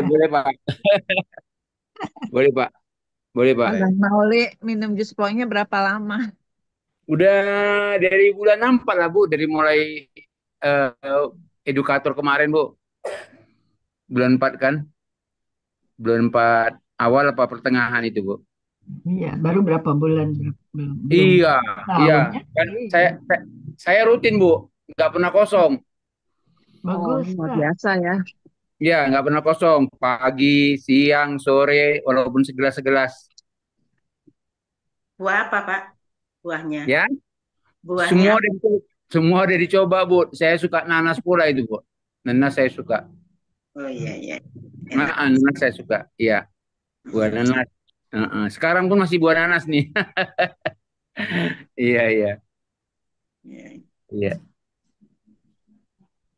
Boleh, boleh Pak. boleh Pak. Boleh Pak. Abang Mauli minum jus ploynya berapa lama? Udah dari bulan 6 lah Bu, dari mulai uh, edukator kemarin Bu. Bulan 4 kan? Bulan 4 awal apa pertengahan itu Bu? Iya, baru berapa bulan? Belum, belum iya, iya. Ya? Kan saya, saya rutin Bu, nggak pernah kosong. Bagus, oh, luar biasa ya. Iya, nggak pernah kosong. Pagi, siang, sore, walaupun segelas-segelas. Buah apa, Pak? Buahnya. Ya? Buahnya. Semua dari, semua udah dicoba, Bu. Saya suka nanas pula itu, Bu. Nanas saya suka. Oh iya, iya. Nah, nanas saya suka, iya. Buah hmm. nanas. Uh -uh. Sekarang pun masih buah nanas nih. Iya, iya. Iya. Iya.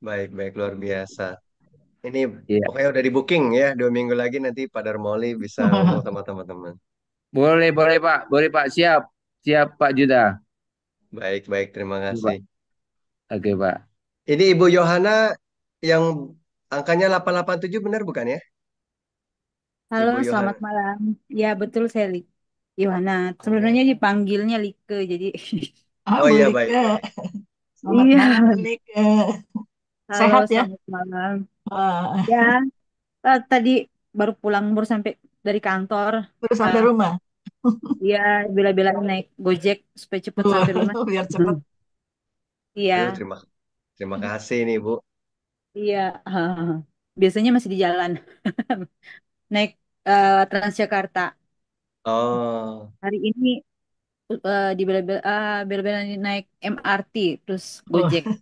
Baik, baik, luar biasa. Ini yeah. pokoknya udah di booking ya, dua minggu lagi nanti Pak Darmoli bisa ngomong sama teman-teman. Boleh, boleh Pak. Boleh Pak. Siap. Siap Pak Juda. Baik-baik, terima kasih. Oke Pak. Ini Ibu Yohana yang angkanya 887 benar bukan ya? Halo, Ibu selamat Yohana. malam. Ya, betul saya Li- Yohana. Sebenarnya dipanggilnya Lika jadi Oh iya, baik. Selamat Iya. malam, Lika. Sehat ya? selamat malam. Ya, uh, tadi baru pulang baru sampai dari kantor. Terus sampai eh, rumah. ya bela-belain naik Gojek supaya cepat sampai rumah. Biar cepat. Iya. Aduh, terima terima kasih nih Bu. Iya, biasanya masih di jalan. Naik uh, Transjakarta. Oh, Hari ini uh, di bela-bela uh, bela-belain naik MRT terus Gojek oh.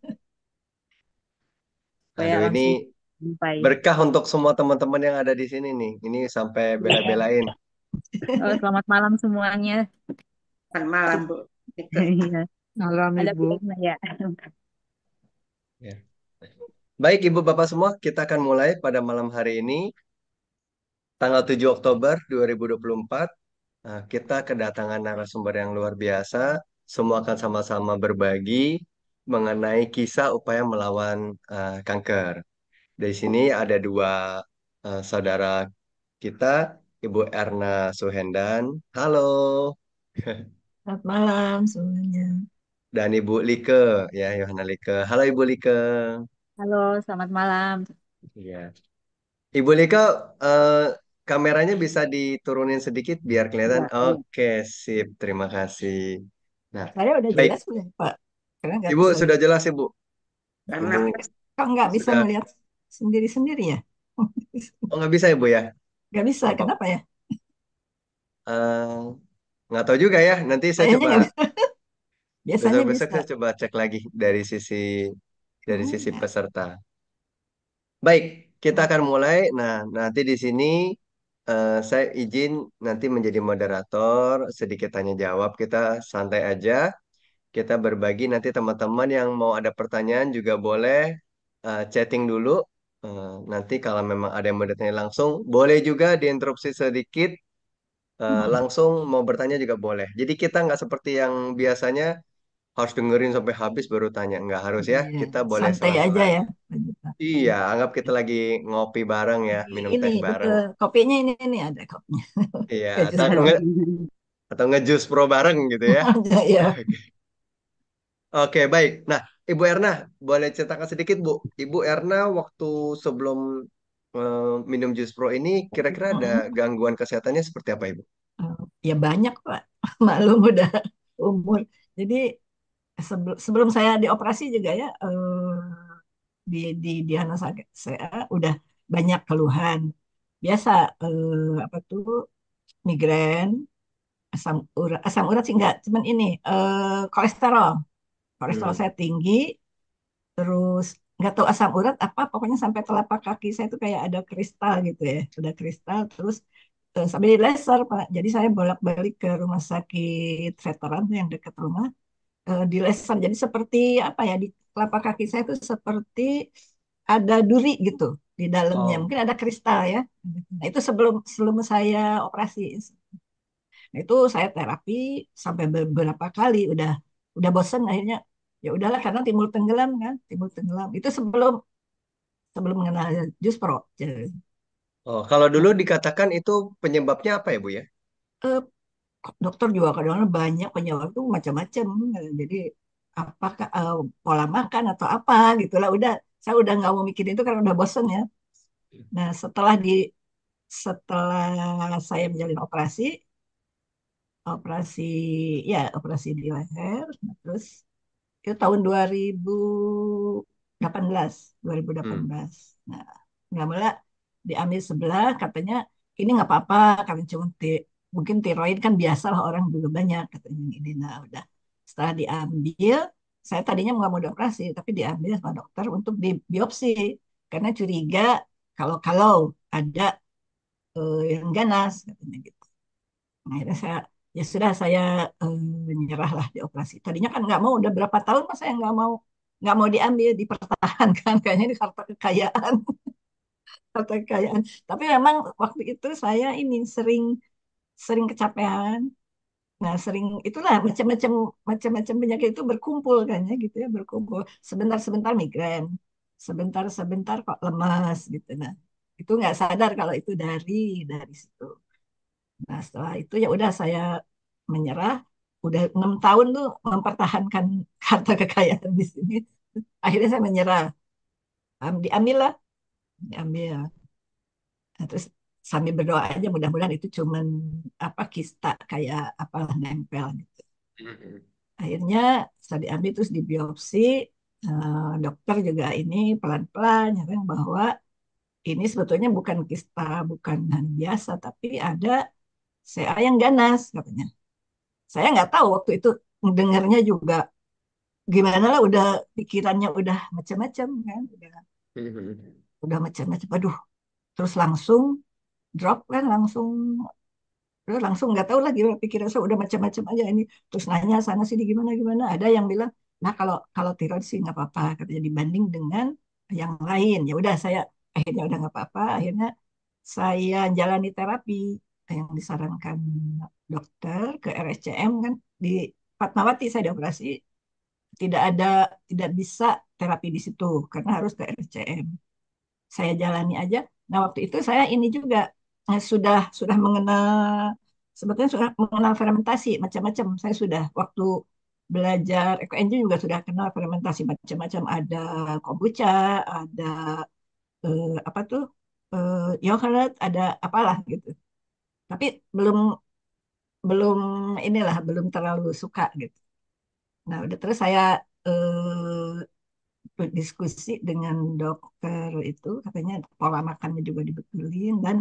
supaya aduh ini langsung sampai. Berkah untuk semua teman-teman yang ada di sini nih. Ini sampai bela-belain. Oh, selamat malam semuanya. Selamat malam, Bu. Gitu. Iya. Malam, Ibu. Ya. ya. Baik, Ibu Bapak semua, kita akan mulai pada malam hari ini, tanggal 7 Oktober 2024. Nah, kita kedatangan narasumber yang luar biasa. Semua akan sama-sama berbagi mengenai kisah upaya melawan uh, kanker. Di sini ada dua uh, saudara kita, Ibu Erna Suhendan. Halo. Selamat malam semuanya. Dan Ibu Lika, ya Yohana Lika. Halo Ibu Lika. Halo, selamat malam. Iya. Ibu Lika, uh, eh, kameranya bisa diturunin sedikit biar kelihatan. Ya, Oke, sip. Terima kasih. Nah, saya udah baik. jelas bu, Pak? Ibu sudah jelas, Ibu. Karena Ibu. kok nggak bisa melihat sendiri-sendirinya. Oh nggak bisa ya Bu ya? Nggak bisa, oh. kenapa ya? Uh, nggak tahu juga ya, nanti saya Kayaknya coba Biasanya besok-besok saya coba cek lagi dari sisi dari sisi iya. peserta. Baik, kita iya. akan mulai. Nah, nanti di sini Uh, saya izin nanti menjadi moderator, sedikit tanya jawab, kita santai aja. Kita berbagi nanti teman-teman yang mau ada pertanyaan juga boleh uh, chatting dulu Eh, nanti kalau memang ada yang mau bertanya langsung, boleh juga diinterupsi sedikit. Eh, langsung mau bertanya juga boleh. Jadi kita nggak seperti yang biasanya harus dengerin sampai habis baru tanya. Nggak harus ya, iya, kita boleh santai aja ya. Iya, anggap kita lagi ngopi bareng ya, iya, minum teh bareng. Kopinya ini ini ada kopinya. Iya, atau nge atau ngejus pro bareng gitu ya. Iya. Oke, okay, baik. Nah, Ibu Erna, boleh ceritakan sedikit Bu. Ibu Erna waktu sebelum uh, minum jus pro ini kira-kira ada mm-hmm. gangguan kesehatannya seperti apa Ibu? Eh, ya banyak Pak, Malu udah umur. Jadi sebelum saya dioperasi juga ya eh, di di di saya, saya udah banyak keluhan. Biasa uh, apa tuh migrain, asam urat, asam urat sih enggak, cuman ini kolesterol kolesterol iya. saya tinggi terus nggak tahu asam urat apa pokoknya sampai telapak kaki saya itu kayak ada kristal gitu ya sudah kristal terus uh, sampai di laser pak jadi saya bolak balik ke rumah sakit veteran yang dekat rumah uh, di laser jadi seperti apa ya di telapak kaki saya itu seperti ada duri gitu di dalamnya mungkin ada kristal ya nah, itu sebelum sebelum saya operasi nah, itu saya terapi sampai beberapa kali udah udah bosen akhirnya ya udahlah karena timbul tenggelam kan timbul tenggelam itu sebelum sebelum mengenal jus pro oh kalau dulu dikatakan itu penyebabnya apa ya bu ya eh, dokter juga kadang-kadang banyak penyebab itu macam-macam jadi apakah eh, pola makan atau apa gitulah udah saya udah nggak mau mikirin itu karena udah bosen ya nah setelah di setelah saya menjalin operasi operasi ya operasi di leher nah, terus itu tahun 2018 2018 hmm. nah nggak malah diambil sebelah katanya ini nggak apa-apa karena cuma ti mungkin tiroid kan biasa lah orang dulu banyak katanya ini nah udah setelah diambil saya tadinya nggak mau dioperasi tapi diambil sama dokter untuk di biopsi karena curiga kalau kalau ada uh, yang ganas katanya gitu nah, akhirnya saya ya sudah saya eh, menyerahlah di operasi. Tadinya kan nggak mau, udah berapa tahun mas saya nggak mau nggak mau diambil dipertahankan kayaknya ini harta kekayaan harta kekayaan. Tapi memang waktu itu saya ini sering sering kecapean. Nah, sering itulah macam-macam macam-macam penyakit itu berkumpul kan ya gitu ya, berkumpul. Sebentar-sebentar migrain, sebentar-sebentar kok lemas gitu nah. Itu nggak sadar kalau itu dari dari situ. Nah, setelah itu ya udah saya menyerah. Udah enam tahun tuh mempertahankan harta kekayaan di sini. Akhirnya saya menyerah. Um, diambil lah, diambil. Nah, terus sambil berdoa aja mudah-mudahan itu cuman apa kista kayak apa nempel gitu. Akhirnya saya diambil terus dibiopsi. Uh, dokter juga ini pelan-pelan nyatakan bahwa ini sebetulnya bukan kista, bukan biasa, tapi ada CA yang ganas katanya. Saya nggak tahu waktu itu dengarnya juga gimana lah udah pikirannya udah macam-macam kan udah hmm. udah macam-macam aduh terus langsung drop kan langsung terus langsung nggak tahu lagi pikiran saya udah macam-macam aja ini terus nanya sana sini gimana gimana ada yang bilang nah kalau kalau tiron sih nggak apa-apa katanya dibanding dengan yang lain ya udah saya akhirnya udah nggak apa-apa akhirnya saya jalani terapi yang disarankan dokter ke RSCM kan di Fatmawati saya dioperasi tidak ada tidak bisa terapi di situ karena harus ke RSCM. Saya jalani aja. Nah waktu itu saya ini juga eh, sudah sudah mengenal sebetulnya sudah mengenal fermentasi macam-macam. Saya sudah waktu belajar eh, ekoenzim juga sudah kenal fermentasi macam-macam ada kombucha ada eh, apa tuh eh, yogurt ada apalah gitu tapi belum belum inilah belum terlalu suka gitu nah udah terus saya eh, diskusi dengan dokter itu katanya pola makannya juga dibetulin dan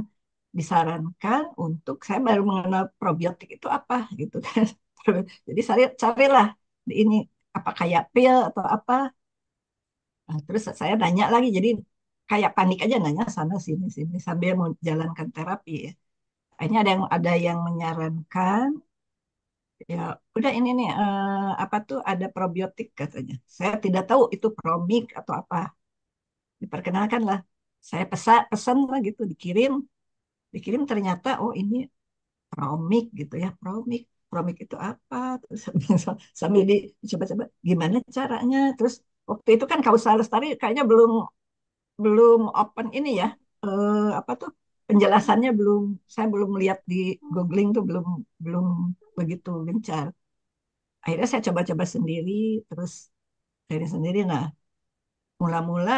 disarankan untuk saya baru mengenal probiotik itu apa gitu kan jadi saya carilah ini apa kayak pil atau apa nah, terus saya nanya lagi jadi kayak panik aja nanya sana sini sini sambil menjalankan terapi ya akhirnya ada yang ada yang menyarankan ya udah ini nih eh, apa tuh ada probiotik katanya saya tidak tahu itu probik atau apa diperkenalkan lah saya pesan pesan lah gitu dikirim dikirim ternyata oh ini promik gitu ya promik promik itu apa terus sambil dicoba-coba gimana caranya terus waktu itu kan kausal lestari kayaknya belum belum open ini ya eh, apa tuh penjelasannya belum saya belum melihat di googling tuh belum belum begitu gencar. Akhirnya saya coba-coba sendiri terus dari sendiri nah mula-mula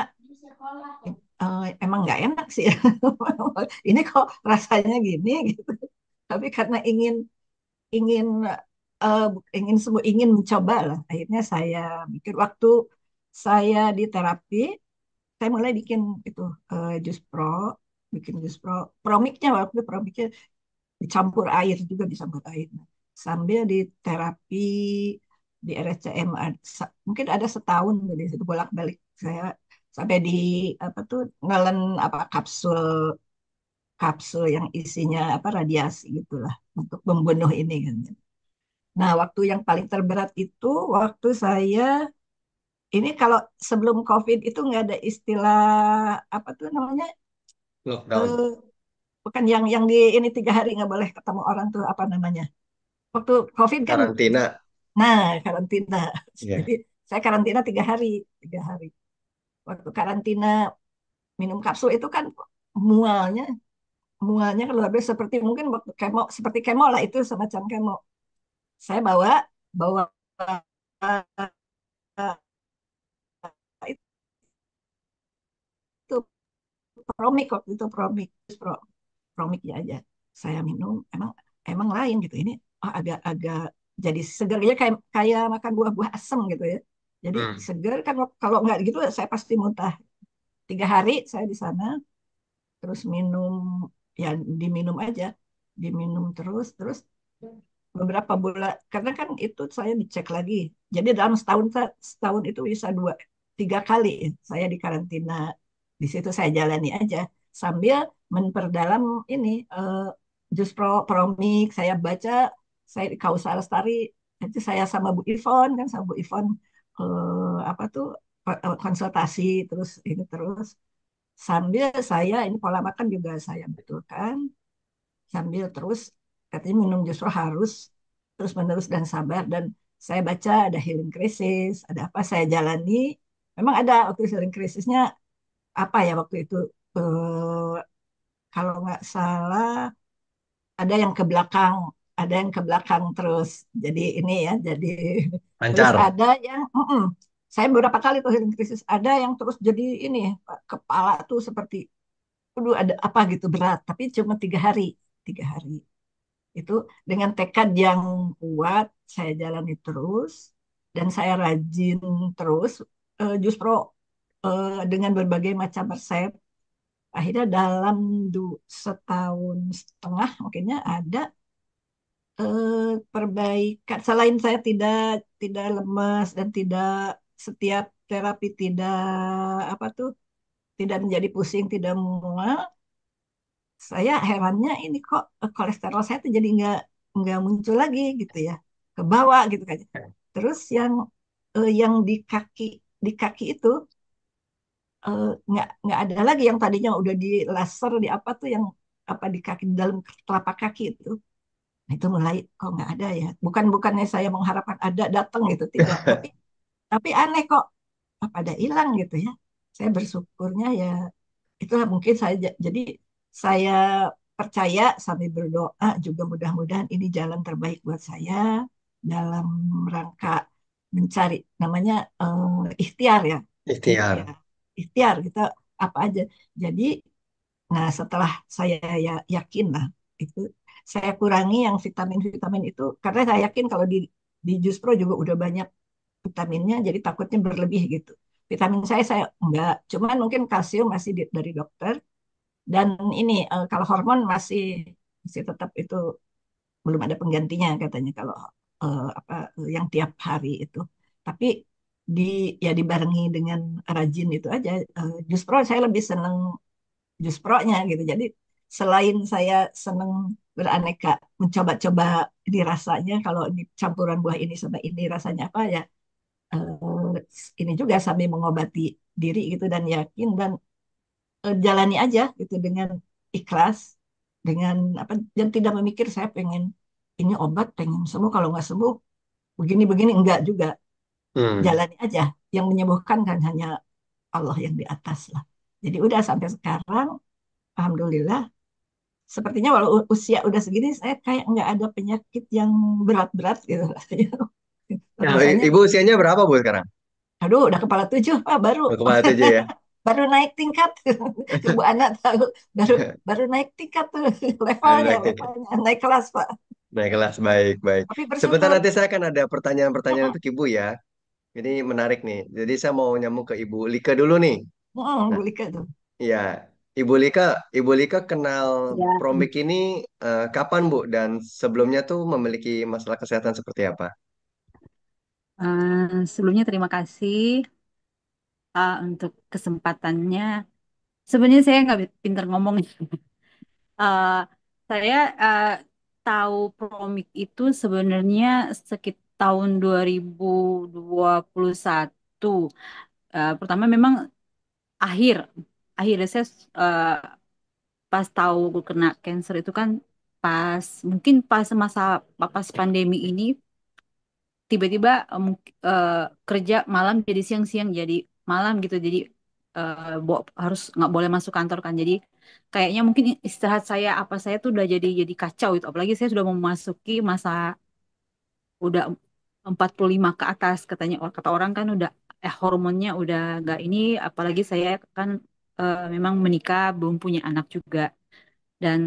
uh, emang nggak enak sih ini kok rasanya gini gitu. Tapi karena ingin ingin uh, ingin semua ingin mencoba lah. Akhirnya saya bikin waktu saya di terapi, saya mulai bikin itu uh, jus pro bikin jus pro promiknya waktu promiknya dicampur air juga dicampur air sambil di terapi di RSCM mungkin ada setahun jadi situ bolak balik saya sampai di apa tuh ngelen apa kapsul kapsul yang isinya apa radiasi gitulah untuk membunuh ini kan nah waktu yang paling terberat itu waktu saya ini kalau sebelum COVID itu nggak ada istilah apa tuh namanya Lockdown. Uh, bukan yang yang di ini tiga hari nggak boleh ketemu orang tuh apa namanya? Waktu COVID kan. Karantina. Nah, karantina. Yeah. Jadi saya karantina tiga hari, tiga hari. Waktu karantina minum kapsul itu kan mualnya, mualnya kalau lebih seperti mungkin waktu kemo, seperti kemo lah itu semacam kemo. Saya bawa bawa promik waktu itu promik pro, promiknya aja saya minum emang emang lain gitu ini oh, agak agak jadi segar ya kayak kayak makan buah-buah asam gitu ya jadi hmm. segar kan kalau nggak gitu saya pasti muntah tiga hari saya di sana terus minum ya diminum aja diminum terus terus beberapa bulan karena kan itu saya dicek lagi jadi dalam setahun setahun itu bisa dua tiga kali saya di karantina di situ saya jalani aja sambil memperdalam ini uh, pro promik saya baca saya kausa Lestari nanti saya sama Bu Ivon kan sama Bu Ivon uh, eh, apa tuh eh, konsultasi terus ini terus sambil saya ini pola makan juga saya betulkan sambil terus katanya minum justru harus terus menerus dan sabar dan saya baca ada healing crisis ada apa saya jalani memang ada waktu healing krisisnya apa ya waktu itu eh, kalau nggak salah ada yang ke belakang ada yang ke belakang terus jadi ini ya jadi Lancar. terus ada yang mm -mm, saya beberapa kali tuh healing krisis ada yang terus jadi ini kepala tuh seperti aduh ada apa gitu berat tapi cuma tiga hari tiga hari itu dengan tekad yang kuat saya jalani terus dan saya rajin terus eh, justru uh, dengan berbagai macam resep. Akhirnya dalam setahun setengah mungkinnya ada uh, perbaikan. Selain saya tidak tidak lemas dan tidak setiap terapi tidak apa tuh tidak menjadi pusing, tidak mual. Saya herannya ini kok eh, kolesterol saya tuh jadi nggak nggak muncul lagi gitu ya ke bawah gitu kan. Terus yang eh, yang di kaki di kaki itu Eh, nggak uh, nggak ada lagi yang tadinya udah di laser di apa tuh yang apa di kaki di dalam telapak kaki itu nah, itu mulai kok nggak ada ya bukan bukannya saya mengharapkan ada datang gitu tidak tapi tapi aneh kok apa ada hilang gitu ya saya bersyukurnya ya itulah mungkin saya jadi saya percaya sambil berdoa juga mudah-mudahan ini jalan terbaik buat saya dalam rangka mencari namanya uh, ikhtiar ya ikhtiar ya ikhtiar kita apa aja jadi nah setelah saya ya, yakin lah itu saya kurangi yang vitamin-vitamin itu karena saya yakin kalau di di jus pro juga udah banyak vitaminnya jadi takutnya berlebih gitu vitamin saya saya enggak cuman mungkin kalsium masih di, dari dokter dan ini eh, kalau hormon masih masih tetap itu belum ada penggantinya katanya kalau eh, apa yang tiap hari itu tapi di ya dibarengi dengan rajin itu aja uh, eh, pro saya lebih seneng jus pro nya gitu jadi selain saya seneng beraneka mencoba-coba dirasanya kalau di campuran buah ini sama ini rasanya apa ya uh, ini juga sambil mengobati diri gitu dan yakin dan uh, jalani aja gitu dengan ikhlas dengan apa dan tidak memikir saya pengen ini obat pengen sembuh kalau nggak sembuh begini begini enggak juga hmm. jalani aja yang menyembuhkan kan hanya Allah yang di atas lah jadi udah sampai sekarang alhamdulillah sepertinya walau usia udah segini saya kayak nggak ada penyakit yang berat-berat gitu rasanya nah, ibu usianya berapa bu sekarang aduh udah kepala tujuh pak baru kepala tujuh ya baru naik tingkat ibu anak tahu baru baru naik tingkat tuh levelnya, levelnya. naik kelas pak naik kelas baik baik sebentar nanti saya akan ada pertanyaan-pertanyaan untuk ibu ya ini menarik nih. Jadi saya mau nyambung ke Ibu Lika dulu nih. Oh, Ibu nah, Lika tuh. Iya. Ibu Lika, Ibu Lika kenal ya. Promik ini uh, kapan, Bu? Dan sebelumnya tuh memiliki masalah kesehatan seperti apa? Uh, sebelumnya terima kasih uh, untuk kesempatannya. Sebenarnya saya nggak pinter ngomong. uh, saya uh, tahu Promik itu sebenarnya sekitar tahun 2021 uh, eh, pertama memang akhir akhirnya saya uh, pas tahu kena cancer itu kan pas mungkin pas masa pas pandemi ini tiba-tiba um, uh, kerja malam jadi siang-siang jadi malam gitu jadi uh, bo harus nggak boleh masuk kantor kan jadi kayaknya mungkin istirahat saya apa saya tuh udah jadi jadi kacau itu apalagi saya sudah memasuki masa udah 45 ke atas katanya oh, kata orang kan udah eh, hormonnya udah gak ini apalagi saya kan uh, memang menikah belum punya anak juga dan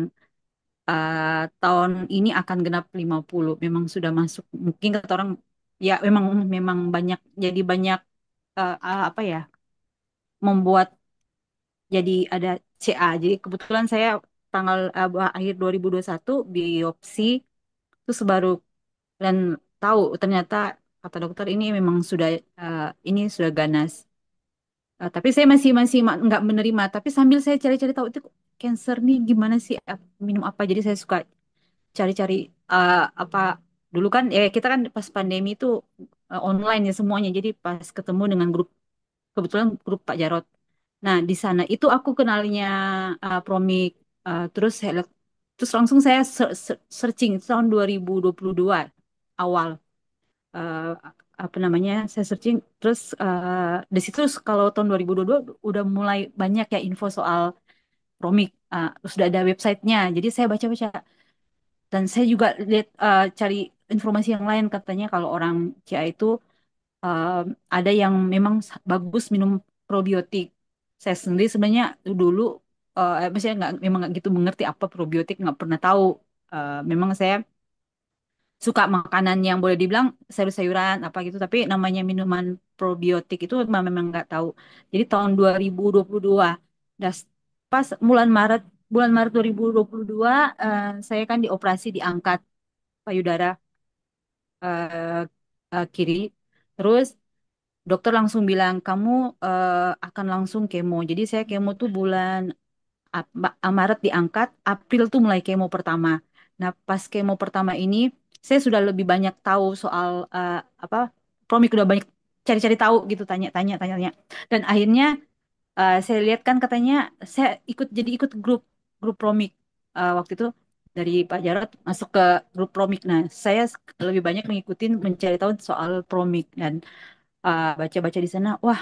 uh, tahun ini akan genap 50 memang sudah masuk mungkin kata orang ya memang memang banyak jadi banyak eh, apa ya membuat jadi ada CA jadi kebetulan saya tanggal uh, akhir 2021 biopsi terus baru dan tahu ternyata kata dokter ini memang sudah uh, ini sudah ganas. Uh, tapi saya masih masih nggak menerima. Tapi sambil saya cari-cari tahu itu cancer nih gimana sih minum apa. Jadi saya suka cari-cari uh, apa dulu kan ya kita kan pas pandemi itu uh, online ya semuanya. Jadi pas ketemu dengan grup kebetulan grup Pak Jarot. Nah di sana itu aku kenalnya uh, Promik. Uh, terus saya terus langsung saya searching tahun 2022 awal uh, apa namanya saya searching terus uh, di situ kalau tahun 2022 udah mulai banyak ya info soal Romik uh, ah, sudah ada websitenya jadi saya baca-baca dan saya juga lihat uh, cari informasi yang lain katanya kalau orang CIA itu uh, ada yang memang bagus minum probiotik saya sendiri sebenarnya dulu uh, saya nggak memang nggak gitu mengerti apa probiotik nggak pernah tahu uh, memang saya suka makanan yang boleh dibilang sayur-sayuran apa gitu tapi namanya minuman probiotik itu memang nggak tahu jadi tahun 2022 dan pas bulan Maret bulan Maret 2022 uh, eh, saya kan dioperasi diangkat payudara uh, uh, kiri terus dokter langsung bilang kamu uh, akan langsung kemo jadi saya kemo tuh bulan Maret diangkat April tuh mulai kemo pertama nah pas kemo pertama ini saya sudah lebih banyak tahu soal uh, apa promik udah banyak cari-cari tahu gitu tanya-tanya tanya-tanya dan akhirnya uh, saya lihat kan katanya saya ikut jadi ikut grup grup promik uh, eh, waktu itu dari Pak Jarot masuk ke grup promik nah saya lebih banyak mengikuti mencari tahu soal promik dan baca baca-baca di sana wah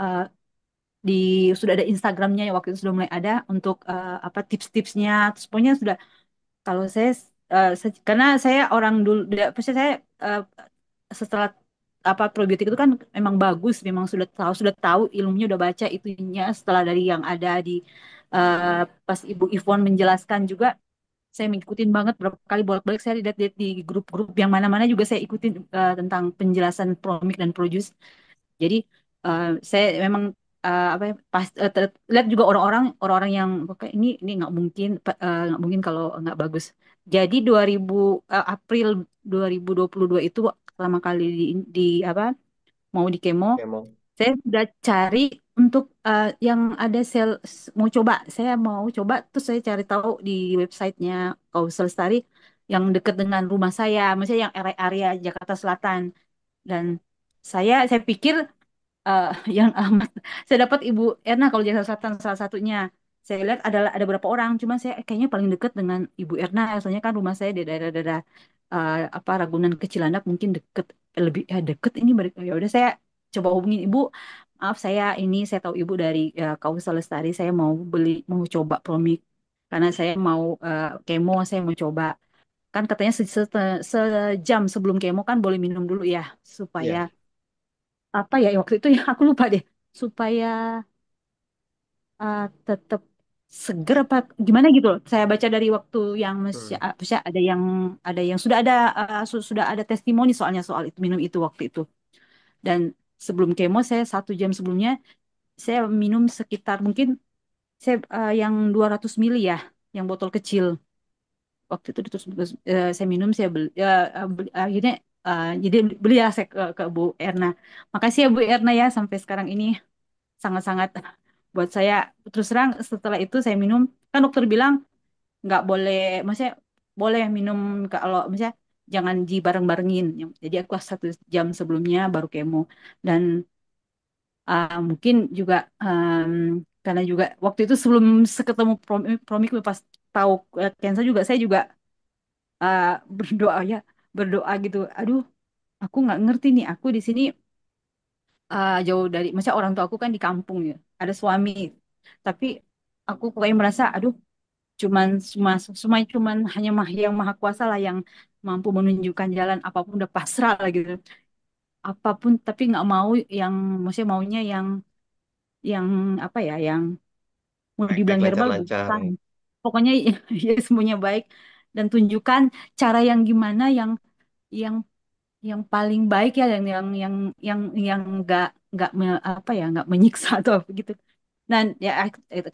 uh, di sudah ada Instagramnya ya waktu itu sudah mulai ada untuk uh, apa tips-tipsnya terus pokoknya sudah kalau saya uh, karena saya orang dulu pasti saya uh, setelah apa probiotik itu kan memang bagus memang sudah tahu sudah tahu ilmunya udah baca itunya setelah dari yang ada di uh, pas Ibu Ivon menjelaskan juga saya mengikutin banget berapa kali bolak-balik saya lihat di, di grup-grup yang mana-mana juga saya ikutin uh, tentang penjelasan promik dan produce. Jadi uh, saya memang uh, apa ya pas uh, lihat juga orang-orang orang-orang yang ini ini nggak mungkin uh, mungkin kalau nggak bagus. Jadi 2000 uh, April 2022 itu pertama kali di, di apa mau di kemo, saya udah cari untuk uh, yang ada sel mau coba saya mau coba terus saya cari tahu di websitenya Kausul Lestari yang dekat dengan rumah saya, maksudnya yang area, area Jakarta Selatan dan saya saya pikir uh, yang amat saya dapat Ibu Erna eh, kalau Jakarta Selatan salah satunya saya lihat adalah ada beberapa orang cuman saya kayaknya paling dekat dengan Ibu Erna soalnya kan rumah saya di daerah-daerah uh, apa Ragunan kecil anak mungkin deket lebih ya deket ini ya udah saya coba hubungin Ibu maaf saya ini saya tahu Ibu dari uh, Kausa Lestari saya mau beli mau coba promik karena saya mau uh, kemo saya mau coba kan katanya se se sejam sebelum kemo kan boleh minum dulu ya supaya yeah apa ya waktu itu ya aku lupa deh supaya uh, eh, tetap seger apa gimana gitu loh. Saya baca dari waktu yang hmm. masih ah, ada yang ada yang sudah ada uh, sudah ada testimoni soalnya soal itu minum itu waktu itu. Dan sebelum kemo saya satu jam sebelumnya saya minum sekitar mungkin saya uh, yang 200 mili ya, yang botol kecil. Waktu itu terus uh, saya minum saya beli, uh, beli- akhirnya uh, jadi beli ya saya ke, ke Bu Erna. Makasih ya Bu Erna ya sampai sekarang ini sangat-sangat buat saya terus terang setelah itu saya minum kan dokter bilang nggak boleh maksudnya boleh minum kalau misalnya jangan di bareng-barengin. Jadi aku satu jam sebelumnya baru kemo dan uh, mungkin juga um, karena juga waktu itu sebelum seketemu promik, promik pas tahu eh, cancer juga saya juga uh, berdoa ya berdoa gitu. Aduh, aku nggak ngerti nih. Aku di sini uh, jauh dari, maksudnya orang tua aku kan di kampung ya, ada suami. Tapi aku kayak merasa, aduh, cuman cuma cuma cuman hanya mah yang maha kuasa lah yang mampu menunjukkan jalan apapun udah pasrah lah gitu apapun tapi nggak mau yang maksudnya maunya yang yang apa ya yang mau dibilang Baik-baik, verbal lancar-lancar. pokoknya ya, ya semuanya baik dan tunjukkan cara yang gimana yang yang yang paling baik ya yang yang yang yang yang nggak nggak apa ya nggak menyiksa atau apa gitu dan ya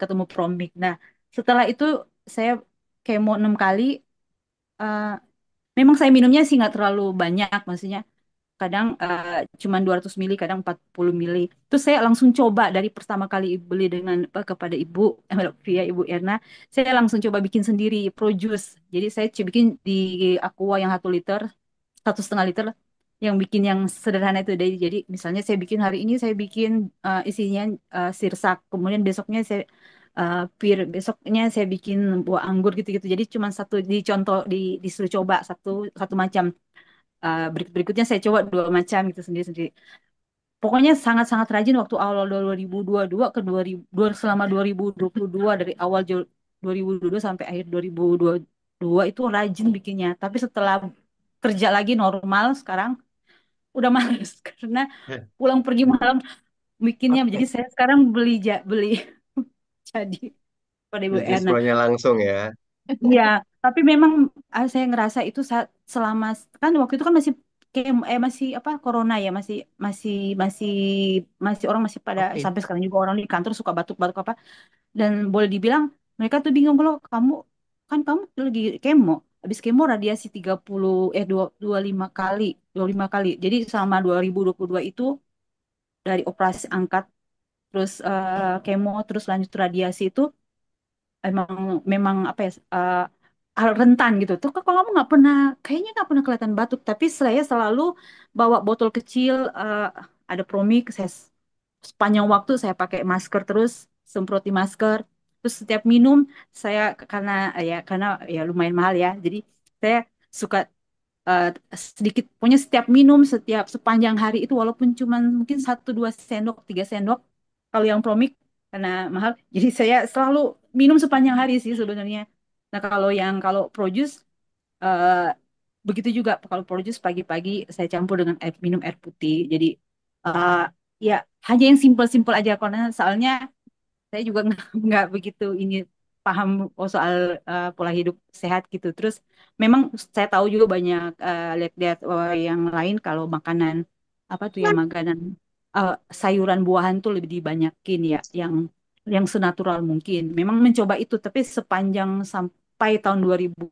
ketemu promik nah setelah itu saya kemo enam kali uh, memang saya minumnya sih nggak terlalu banyak maksudnya kadang uh, cuma 200 mili kadang 40 mili terus saya langsung coba dari pertama kali beli dengan uh, kepada ibu eh, via ibu Erna saya langsung coba bikin sendiri produce jadi saya bikin di aqua yang satu liter satu setengah liter yang bikin yang sederhana itu deh. jadi misalnya saya bikin hari ini saya bikin uh, isinya uh, sirsak kemudian besoknya saya uh, pir besoknya saya bikin buah anggur gitu-gitu jadi cuma satu dicontoh di disuruh coba satu satu macam Eh, berikut berikutnya saya coba dua macam gitu sendiri sendiri pokoknya sangat-sangat rajin waktu awal 2022 ke 2000 selama 2022 dari awal 2022 sampai akhir 2022 itu rajin bikinnya tapi setelah kerja lagi normal sekarang udah males karena eh. pulang pergi malam bikinnya jadi saya sekarang beli beli jadi pada Ibu Enak. semuanya langsung ya. Iya, tapi memang ah, saya ngerasa itu saat, selama kan waktu itu kan masih kayak eh masih apa corona ya masih masih masih masih orang masih pada Oke. sampai sekarang juga orang di kantor suka batuk-batuk apa dan boleh dibilang mereka tuh bingung kalau kamu kan kamu lagi kemo habis kemo radiasi 30 eh dua 25 kali 25 kali jadi selama 2022 itu dari operasi angkat terus uh, kemo terus lanjut radiasi itu emang memang apa ya uh, hal rentan gitu. Tuh kalau kamu nggak pernah, kayaknya nggak pernah kelihatan batuk. Tapi saya selalu bawa botol kecil, uh, ada promik. Saya sepanjang waktu saya pakai masker terus, semproti masker. Terus setiap minum saya karena ya karena ya lumayan mahal ya. Jadi saya suka uh, sedikit punya setiap minum setiap sepanjang hari itu walaupun cuma mungkin satu dua sendok tiga sendok kalau yang promik karena mahal jadi saya selalu minum sepanjang hari sih sebenarnya Nah, kalau yang kalau produce uh, eh, begitu juga kalau produce pagi-pagi saya campur dengan air, minum air putih. Jadi uh, ya hanya yang simple simpel aja karena soalnya saya juga nggak begitu ini paham oh, soal uh, pola hidup sehat gitu. Terus memang saya tahu juga banyak uh, lihat-lihat uh, yang lain kalau makanan apa tuh yang makanan uh, sayuran buahan tuh lebih dibanyakin ya yang yang senatural mungkin. Memang mencoba itu, tapi sepanjang sampai sampai tahun 2000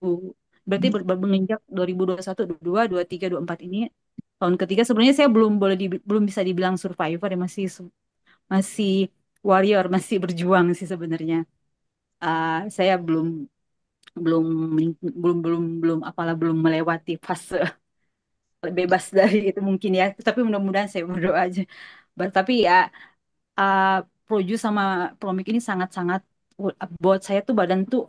berarti hmm. menginjak 2021, 22, 23, 24 ini tahun ketiga sebenarnya saya belum boleh di, belum bisa dibilang survivor ya masih masih warrior, masih berjuang sih sebenarnya. Uh, saya belum belum belum belum belum apalah belum melewati fase bebas dari itu mungkin ya. Tapi mudah-mudahan saya berdoa aja. Tapi ya uh, ah, Proju sama Promik ini sangat-sangat buat saya tuh badan tuh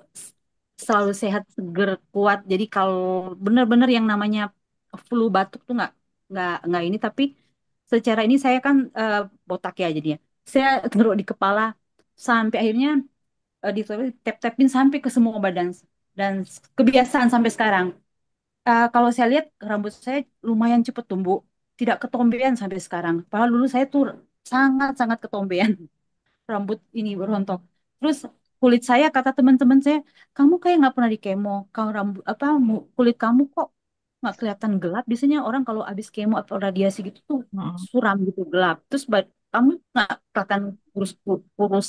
selalu sehat, seger, kuat. Jadi kalau benar-benar yang namanya flu batuk tuh nggak nggak nggak ini tapi secara ini saya kan uh, botak ya jadinya. Saya taruh di kepala sampai akhirnya uh, di tap-tapin sampai ke semua badan dan kebiasaan sampai sekarang. uh, kalau saya lihat rambut saya lumayan cepet tumbuh, tidak ketombean sampai sekarang. Padahal dulu saya tuh sangat-sangat ketombean rambut ini berontok. Terus kulit saya kata teman-teman saya kamu kayak nggak pernah di kemo kamu rambut apa kulit kamu kok nggak kelihatan gelap biasanya orang kalau habis kemo atau radiasi gitu tuh hmm. suram gitu gelap terus kamu nggak kelihatan kurus kurus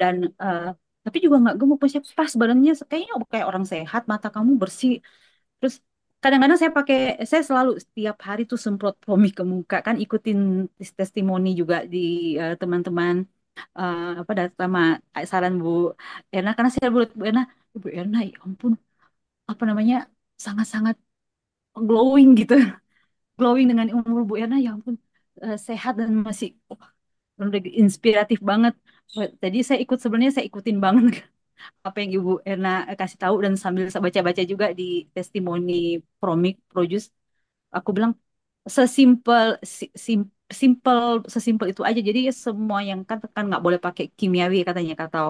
dan uh, tapi juga nggak gemuk maksudnya pas badannya kayaknya kayak orang sehat mata kamu bersih terus kadang-kadang saya pakai saya selalu setiap hari tuh semprot promi ke muka kan ikutin testimoni juga di teman eh, teman-teman uh, apa data sama saran Bu Erna karena saya buat Bu Erna eh, Bu Erna ya ampun apa namanya sangat-sangat glowing gitu glowing dengan umur Bu Erna ya ampun uh, sehat dan masih oh, inspiratif banget jadi saya ikut sebenarnya saya ikutin banget apa yang Ibu Erna kasih tahu dan sambil baca-baca juga di testimoni Promik Produce aku bilang sesimpel sim, simple sesimpel itu aja jadi semua yang kan kan nggak boleh pakai kimiawi katanya atau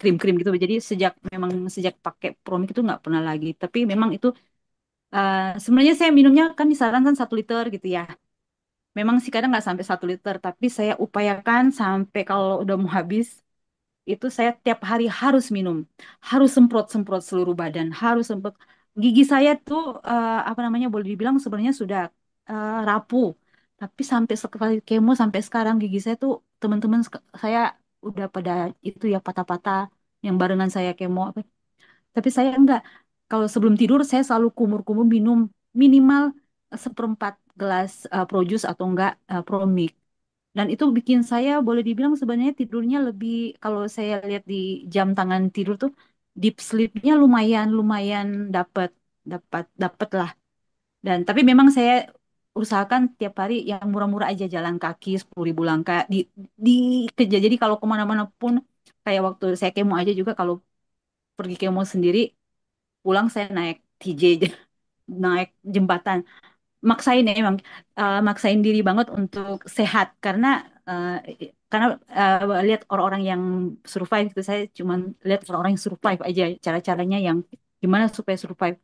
krim-krim gitu jadi sejak memang sejak pakai promik itu nggak pernah lagi tapi memang itu uh, sebenarnya saya minumnya kan disarankan satu liter gitu ya memang sih kadang nggak sampai satu liter tapi saya upayakan sampai kalau udah mau habis itu saya tiap hari harus minum harus semprot semprot seluruh badan harus semprot gigi saya tuh uh, apa namanya boleh dibilang sebenarnya sudah uh, rapuh tapi sampai sekali kemo sampai sekarang gigi saya tuh teman-teman saya udah pada itu ya patah-patah yang barengan saya kemo tapi saya enggak kalau sebelum tidur saya selalu kumur-kumur minum minimal seperempat gelas uh, eh, projus atau enggak uh, eh, promik dan itu bikin saya boleh dibilang sebenarnya tidurnya lebih kalau saya lihat di jam tangan tidur tuh deep sleepnya lumayan lumayan dapat dapat dapat lah dan tapi memang saya usahakan tiap hari yang murah-murah aja jalan kaki sepuluh ribu langkah di di kerja jadi kalau kemana-mana pun kayak waktu saya kemo aja juga kalau pergi kemo sendiri pulang saya naik TJ naik jembatan maksain ya emang uh, maksain diri banget untuk sehat karena uh, karena uh, lihat orang-orang yang survive itu saya cuma lihat orang-orang yang survive aja cara-caranya yang gimana supaya survive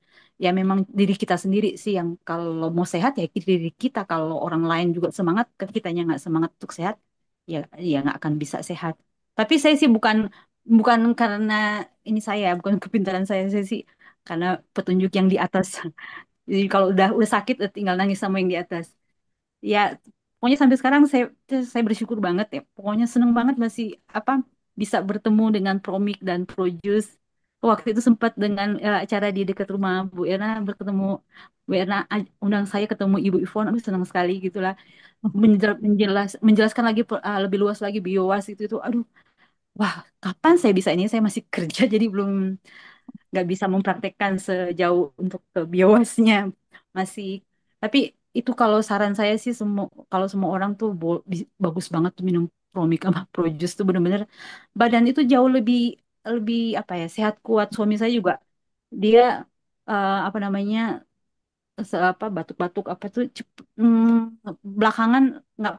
ya memang diri kita sendiri sih yang kalau mau sehat ya diri kita kalau orang lain juga semangat kan kitanya nggak semangat untuk sehat ya ya nggak akan bisa sehat tapi saya sih bukan bukan karena ini saya bukan kepintaran saya saya sih karena petunjuk yang di atas jadi kalau udah udah sakit tinggal nangis sama yang di atas ya pokoknya sampai sekarang saya saya bersyukur banget ya pokoknya seneng banget masih apa bisa bertemu dengan Promik dan Produce waktu itu sempat dengan uh, acara di dekat rumah Bu Erna bertemu Bu Erna undang saya ketemu Ibu Ivon, aku senang sekali gitulah Menjel- menjelas menjelaskan lagi uh, lebih luas lagi biowas itu itu aduh wah kapan saya bisa ini saya masih kerja jadi belum nggak bisa mempraktekkan sejauh untuk ke biowasnya masih tapi itu kalau saran saya sih semua kalau semua orang tuh bagus banget tuh minum promik sama projus tuh bener-bener badan itu jauh lebih lebih apa ya sehat kuat suami saya juga dia uh, apa namanya apa batuk-batuk apa tuh mm, belakangan nggak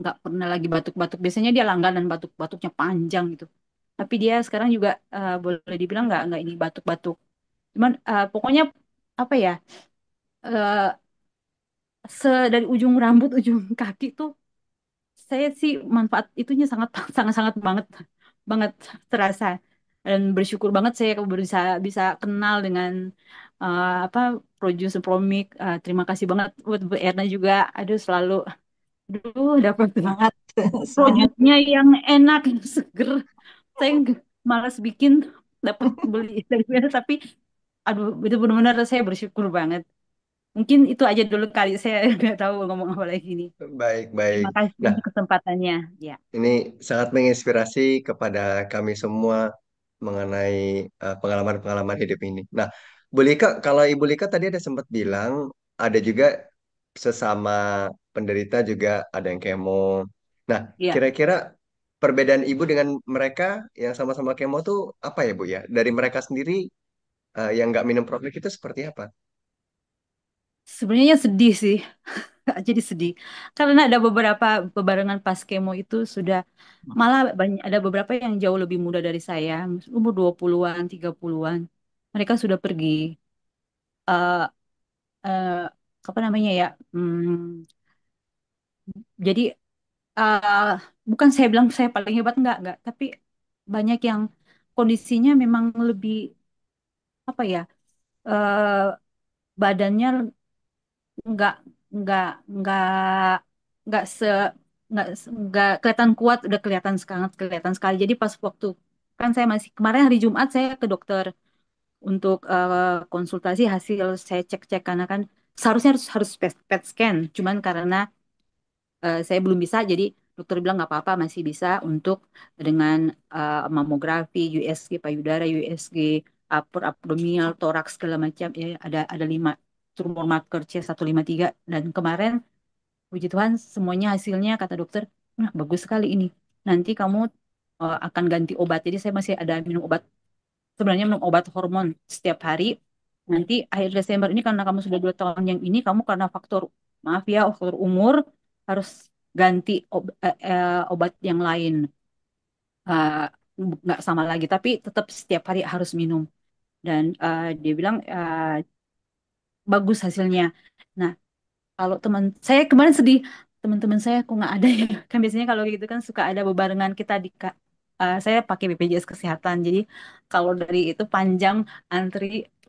nggak pernah lagi batuk-batuk biasanya dia langganan batuk-batuknya panjang gitu tapi dia sekarang juga uh, boleh dibilang nggak nggak ini batuk-batuk cuman uh, pokoknya apa ya uh, se dari ujung rambut ujung kaki tuh saya sih manfaat itunya sangat sangat sangat banget banget terasa dan bersyukur banget saya bisa bisa kenal dengan uh, apa produser Promik uh, eh, terima kasih banget buat Bu Erna juga aduh selalu aduh dapat banget produknya yang enak yang seger saya malas bikin dapat beli dari tapi aduh itu benar-benar saya bersyukur banget Mungkin itu aja dulu kali saya nggak tahu ngomong apa lagi nih. Baik, baik. Terima kasih nah, kesempatannya. Ya. Ini sangat menginspirasi kepada kami semua mengenai eh, pengalaman-pengalaman uh, hidup ini. Nah, Bu Lika, kalau Ibu Lika tadi ada sempat bilang ada juga sesama penderita juga ada yang kemo. Nah, iya. kira-kira ya. perbedaan Ibu dengan mereka yang sama-sama kemo tuh apa ya, Bu ya? Dari mereka sendiri uh, yang nggak minum profil itu seperti apa? Sebenarnya sedih sih. Jadi sedih. Karena ada beberapa bebarengan pas kemo itu sudah hmm. malah banyak ada beberapa yang jauh lebih muda dari saya, umur 20-an, 30-an. Mereka sudah pergi Uh, uh, apa namanya ya? Hmm, jadi uh, bukan saya bilang saya paling hebat enggak, enggak, tapi banyak yang kondisinya memang lebih apa ya? Uh, badannya nggak nggak nggak nggak se nggak nggak kelihatan kuat udah kelihatan sangat kelihatan sekali jadi pas waktu kan saya masih kemarin hari Jumat saya ke dokter untuk uh, konsultasi hasil saya cek cek karena kan seharusnya harus harus PET e scan cuman karena uh, saya belum bisa jadi dokter bilang nggak apa-apa masih bisa untuk dengan uh, eh, mamografi USG payudara USG abdominal toraks segala macam ya ada ada lima tumor marker C153 dan kemarin puji Tuhan semuanya hasilnya kata dokter nah bagus sekali ini nanti kamu uh, akan ganti obat jadi saya masih ada minum obat sebenarnya minum obat hormon setiap hari nanti akhir Desember ini karena kamu sudah dua tahun yang ini kamu karena faktor maaf ya faktor umur harus ganti ob, uh, uh, obat yang lain nggak uh, sama lagi tapi tetap setiap hari harus minum dan uh, dia bilang uh, bagus hasilnya. Nah, kalau teman saya kemarin sedih, teman-teman saya kok nggak ada ya. Kan biasanya kalau gitu kan suka ada bebarengan kita di uh, saya pakai BPJS kesehatan. Jadi kalau dari itu panjang antri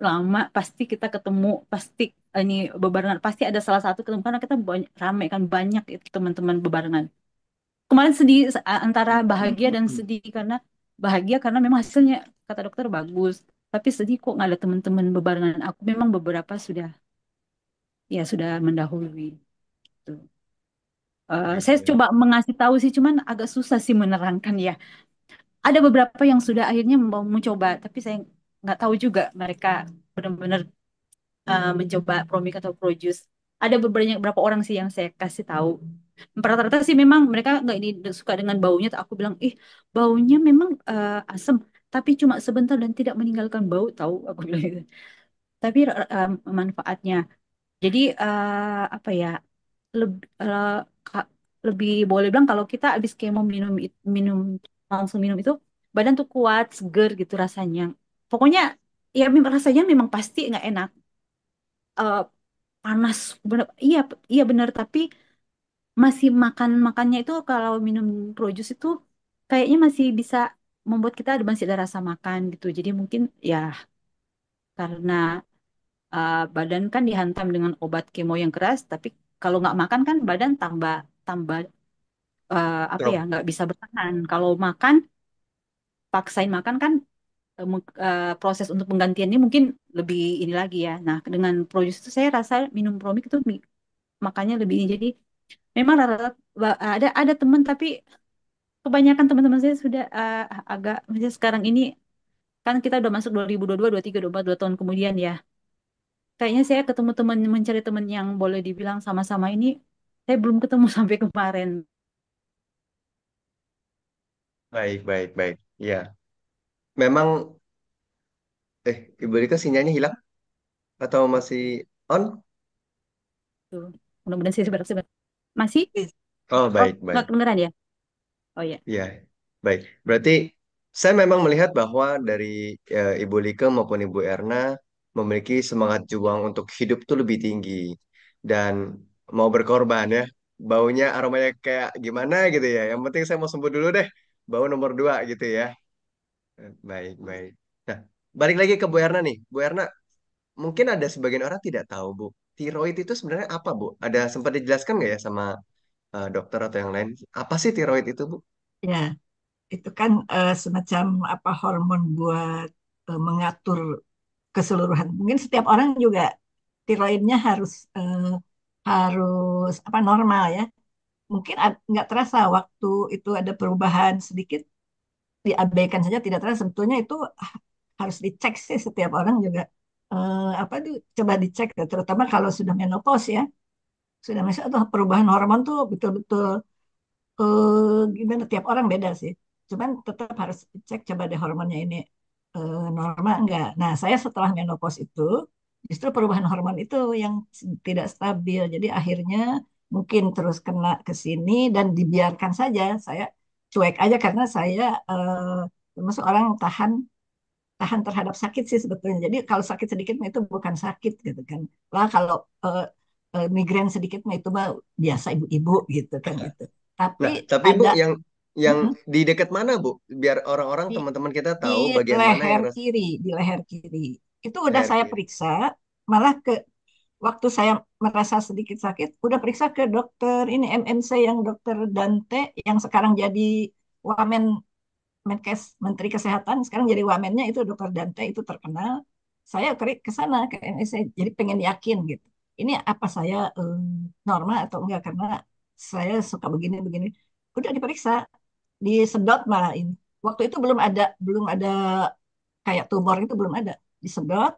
lama pasti kita ketemu pasti eh, ini bebarengan pasti ada salah satu ketemu karena kita banyak, ramai kan banyak itu teman-teman bebarengan. Kemarin sedih antara bahagia dan hmm. sedih karena bahagia karena memang hasilnya kata dokter bagus tapi sedih kok nggak ada teman-teman bebarengan aku. Memang beberapa sudah ya sudah mendahului. Gitu. Uh, saya coba mengasih tahu sih, cuman agak susah sih menerangkan ya. Ada beberapa yang sudah akhirnya mau mencoba, tapi saya nggak tahu juga mereka benar-benar uh, mencoba promik atau produce. Ada beberapa berapa orang sih yang saya kasih tahu. Rata-rata sih memang mereka nggak ini suka dengan baunya. Aku bilang, ih eh, baunya memang uh, asem tapi cuma sebentar dan tidak meninggalkan bau tahu aku bilang gitu. Tapi eh, eh, manfaatnya. Jadi uh, apa ya lebih lebih boleh bilang kalau kita habis kemo minum minum langsung minum itu badan tuh kuat, seger gitu rasanya. Pokoknya ya rasanya memang pasti nggak enak. uh, panas bener iya iya bener tapi masih makan makannya itu kalau minum pro juice itu kayaknya masih bisa membuat kita ada masih ada rasa makan gitu. Jadi mungkin ya karena uh, badan kan dihantam dengan obat kemo yang keras, tapi kalau nggak makan kan badan tambah tambah uh, apa ya nggak bisa bertahan. Kalau makan paksain makan kan uh, proses untuk penggantian ini mungkin lebih ini lagi ya. Nah dengan projus itu saya rasa minum promik itu makannya lebih ini. Jadi memang rata-rata ada ada teman tapi kebanyakan teman-teman saya sudah uh, agak misalnya sekarang ini kan kita udah masuk 2022, 23, 24, 2 tahun kemudian ya. Kayaknya saya ketemu teman mencari teman yang boleh dibilang sama-sama ini saya belum ketemu sampai kemarin. Baik, baik, baik. Ya, memang eh Ibu Rika sinyalnya hilang atau masih on? Tuh, mudah-mudahan saya sebentar, Masih? Oh, baik, oh, baik. nggak kedengeran ya? Oh ya. Iya. Baik. Berarti saya memang melihat bahwa dari ya, Ibu Lika maupun Ibu Erna memiliki semangat juang untuk hidup tuh lebih tinggi dan mau berkorban ya. Baunya aromanya kayak gimana gitu ya. Yang penting saya mau sembuh dulu deh. Bau nomor dua gitu ya. Baik, baik. Nah, balik lagi ke Bu Erna nih. Bu Erna, mungkin ada sebagian orang tidak tahu, Bu. Tiroid itu sebenarnya apa, Bu? Ada sempat dijelaskan nggak ya sama uh, dokter atau yang lain. Apa sih tiroid itu, Bu? Ya, itu kan uh, semacam apa hormon buat uh, mengatur keseluruhan. Mungkin setiap orang juga tiroidnya harus uh, harus apa normal ya. Mungkin nggak terasa waktu itu ada perubahan sedikit diabaikan saja tidak terasa sebetulnya itu harus dicek sih setiap orang juga uh, apa tuh coba dicek ya, terutama kalau sudah menopause ya sudah masuk atau perubahan hormon tuh betul-betul uh, gimana tiap orang beda sih. Cuman tetap harus cek coba deh hormonnya ini uh, normal enggak. Nah, saya setelah menopause itu justru perubahan hormon itu yang tidak stabil. Jadi akhirnya mungkin terus kena ke sini dan dibiarkan saja. Saya cuek aja karena saya uh, termasuk orang tahan tahan terhadap sakit sih sebetulnya. Jadi kalau sakit sedikit itu bukan sakit gitu kan. Lah kalau uh, uh, eh, migran sedikit mah itu mah biasa ibu-ibu gitu kan nah, gitu. Tapi nah, tapi ada, Bu yang yang hmm. di dekat mana Bu? Biar orang-orang teman-teman kita tahu di bagian ya, leher mana yang kiri, di leher kiri. Itu udah leher saya kiri. periksa, malah ke waktu saya merasa sedikit sakit, udah periksa ke dokter ini MMC yang dokter Dante yang sekarang jadi Wamen Menkes Menteri Kesehatan sekarang jadi wamennya itu dokter Dante itu terkenal. Saya ke sana ke MMC jadi pengen yakin gitu ini apa saya um, normal atau enggak karena saya suka begini begini udah diperiksa disedot malah ini waktu itu belum ada belum ada kayak tumor itu belum ada disedot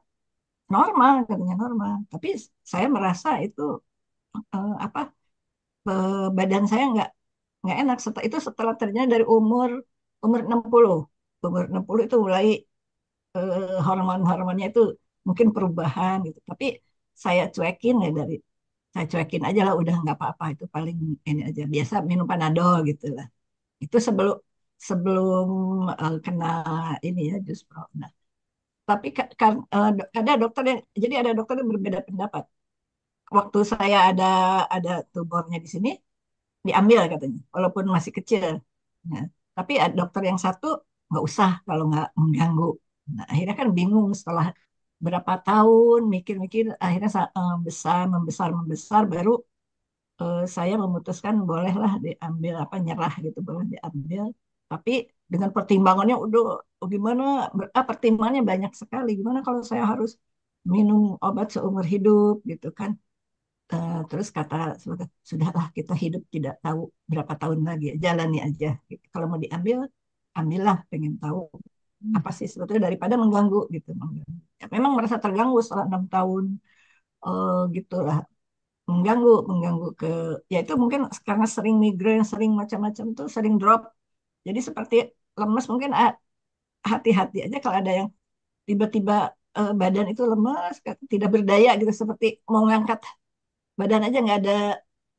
normal katanya normal tapi saya merasa itu uh, apa eh, badan saya enggak nggak enak setelah itu setelah ternyata dari umur umur 60 umur 60 itu mulai hormon-hormonnya itu mungkin perubahan gitu tapi saya cuekin ya dari saya cuekin aja lah udah nggak apa-apa itu paling ini aja biasa minum panadol gitu lah itu sebelum sebelum uh, kena ini ya jus pro. Nah, tapi kan uh, ada dokter yang jadi ada dokter yang berbeda pendapat. Waktu saya ada ada tubornya di sini diambil katanya, walaupun masih kecil. Nah, tapi eh, dokter yang satu nggak usah kalau nggak mengganggu. Nah, akhirnya kan bingung setelah berapa tahun mikir-mikir akhirnya uh, besar membesar membesar baru eh, saya memutuskan bolehlah diambil apa nyerah gitu boleh diambil tapi dengan pertimbangannya udah oh, gimana ah, pertimbangannya banyak sekali gimana kalau saya harus minum obat seumur hidup gitu kan eh, terus kata sudahlah kita hidup tidak tahu berapa tahun lagi jalani aja gitu. kalau mau diambil ambillah pengen tahu apa sih sebetulnya daripada mengganggu gitu mengganggu. Ya, memang merasa terganggu setelah enam tahun uh, eh, gitulah mengganggu mengganggu ke ya itu mungkin karena sering migrain sering macam-macam tuh sering drop jadi seperti lemes mungkin ah, hati-hati aja kalau ada yang tiba-tiba uh, badan itu lemes tidak berdaya gitu seperti mau ngangkat badan aja nggak ada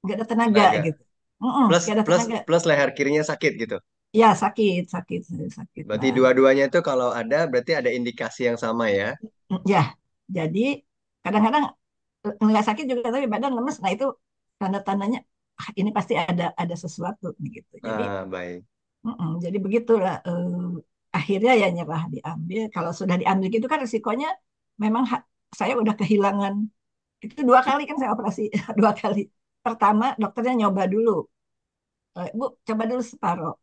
nggak ada tenaga, tenaga. gitu mm -mm, plus, plus, plus leher kirinya sakit gitu Ya, sakit, sakit, sakit. Berarti nah. dua-duanya itu kalau ada, berarti ada indikasi yang sama ya? Ya, jadi kadang-kadang nggak sakit juga tapi badan lemes, nah itu tanda-tandanya ah, ini pasti ada ada sesuatu gitu. Jadi, ah, baik. Mm -mm, jadi begitulah eh, akhirnya ya nyerah diambil. Kalau sudah diambil gitu kan risikonya memang saya udah kehilangan itu dua kali kan saya operasi dua kali. Pertama dokternya nyoba dulu, eh, bu coba dulu separuh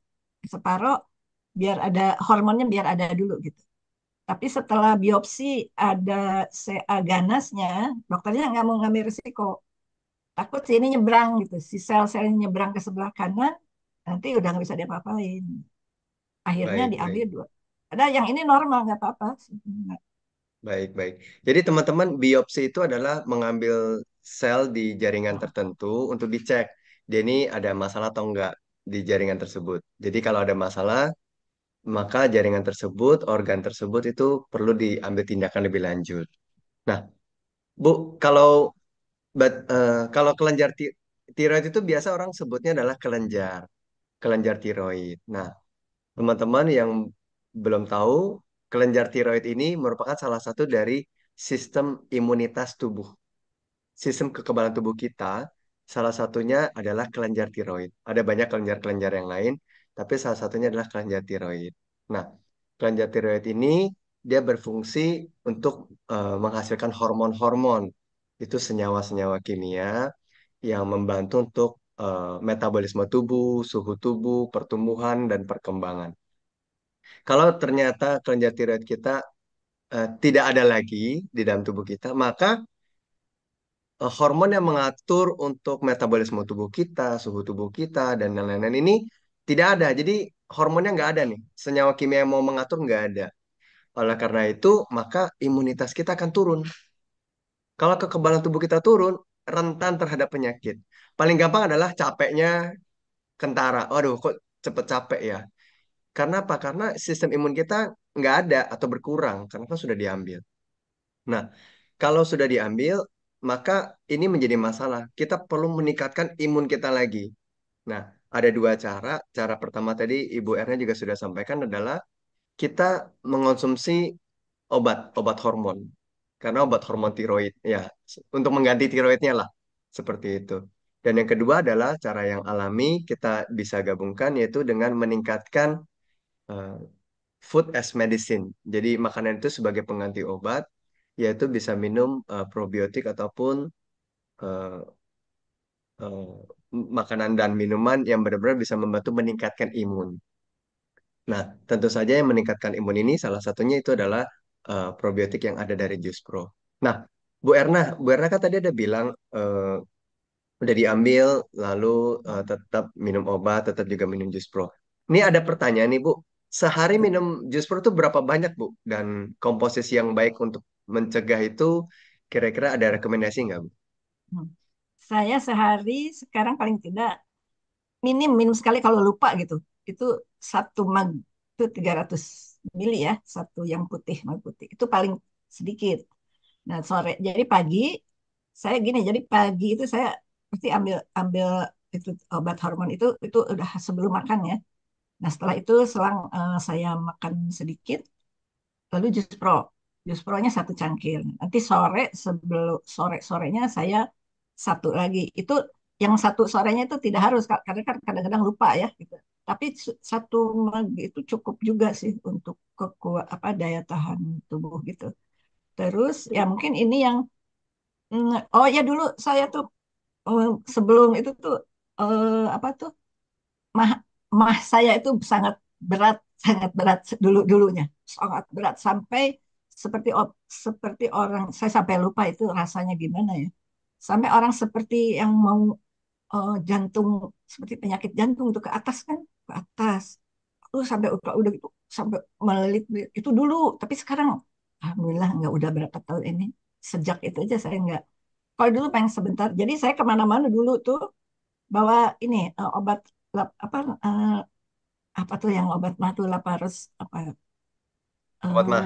separuh biar ada hormonnya biar ada dulu gitu. Tapi setelah biopsi ada CA ganasnya, dokternya nggak mau ngambil risiko. Takut ini nyebrang gitu, si sel-sel nyebrang ke sebelah kanan, nanti udah nggak bisa diapa-apain. Akhirnya baik, diambil baik. dua. Ada yang ini normal nggak apa-apa. Baik, baik. Jadi teman-teman biopsi itu adalah mengambil sel di jaringan tertentu untuk dicek dia ini ada masalah atau enggak di jaringan tersebut. Jadi kalau ada masalah, maka jaringan tersebut, organ tersebut itu perlu diambil tindakan lebih lanjut. Nah, Bu, kalau but, uh, eh, kalau kelenjar ti tiroid itu biasa orang sebutnya adalah kelenjar, kelenjar tiroid. Nah, teman-teman yang belum tahu, kelenjar tiroid ini merupakan salah satu dari sistem imunitas tubuh. Sistem kekebalan tubuh kita Salah satunya adalah kelenjar tiroid. Ada banyak kelenjar-kelenjar yang lain, tapi salah satunya adalah kelenjar tiroid. Nah, kelenjar tiroid ini dia berfungsi untuk uh, menghasilkan hormon-hormon. Itu senyawa-senyawa kimia yang membantu untuk uh, metabolisme tubuh, suhu tubuh, pertumbuhan dan perkembangan. Kalau ternyata kelenjar tiroid kita uh, tidak ada lagi di dalam tubuh kita, maka Eh, hormon yang mengatur untuk metabolisme tubuh kita, suhu tubuh kita, dan lain-lain ini tidak ada. Jadi hormonnya nggak ada nih. Senyawa kimia yang mau mengatur nggak ada. Oleh karena itu, maka imunitas kita akan turun. Kalau kekebalan tubuh kita turun, rentan terhadap penyakit. Paling gampang adalah capeknya kentara. Waduh, kok cepet capek ya? Karena apa? Karena sistem imun kita nggak ada atau berkurang karena kan sudah diambil. Nah, kalau sudah diambil, maka ini menjadi masalah. Kita perlu meningkatkan imun kita lagi. Nah, ada dua cara. Cara pertama tadi Ibu Erna juga sudah sampaikan adalah kita mengonsumsi obat, obat hormon. Karena obat hormon tiroid, ya, untuk mengganti tiroidnya lah, seperti itu. Dan yang kedua adalah cara yang alami kita bisa gabungkan yaitu dengan meningkatkan uh, food as medicine. Jadi makanan itu sebagai pengganti obat, yaitu bisa minum uh, probiotik ataupun uh, uh, makanan dan minuman yang benar-benar bisa membantu meningkatkan imun. Nah, tentu saja yang meningkatkan imun ini salah satunya itu adalah uh, probiotik yang ada dari Jus Pro. Nah, Bu Erna, Bu Erna kan tadi ada bilang uh, udah diambil lalu uh, tetap minum obat, tetap juga minum Jus Pro. Ini ada pertanyaan nih, Bu. Sehari minum jus pro itu berapa banyak, Bu? Dan komposisi yang baik untuk mencegah itu kira-kira ada rekomendasi nggak Bu? Hmm. Saya sehari sekarang paling tidak minim minum sekali kalau lupa gitu. Itu satu mag itu ratus mili ya, satu yang putih mag putih. Itu paling sedikit. Nah, sore jadi pagi saya gini, jadi pagi itu saya pasti ambil ambil itu obat hormon itu itu udah sebelum makan ya. Nah, setelah itu selang uh, saya makan sedikit lalu jus pro jus pronya satu cangkir nanti sore sebelum sore sorenya saya satu lagi itu yang satu sorenya itu tidak harus karena kan kadang-kadang lupa ya gitu tapi satu mug itu cukup juga sih untuk kekuat apa daya tahan tubuh gitu terus ya mungkin ini yang mm, oh ya dulu saya tuh oh, sebelum itu tuh eh, apa tuh mah mah saya itu sangat berat sangat berat dulu dulunya sangat berat sampai seperti seperti orang saya sampai lupa itu rasanya gimana ya sampai orang seperti yang mau uh, jantung seperti penyakit jantung itu ke atas kan ke atas tuh sampai udah udah gitu sampai melilit itu dulu tapi sekarang alhamdulillah nggak udah berapa tahun ini sejak itu aja saya nggak kalau dulu pengen sebentar jadi saya kemana-mana dulu tuh bawa ini uh, obat lap, apa uh, apa tuh yang obat mah tuh harus apa uh, obat mah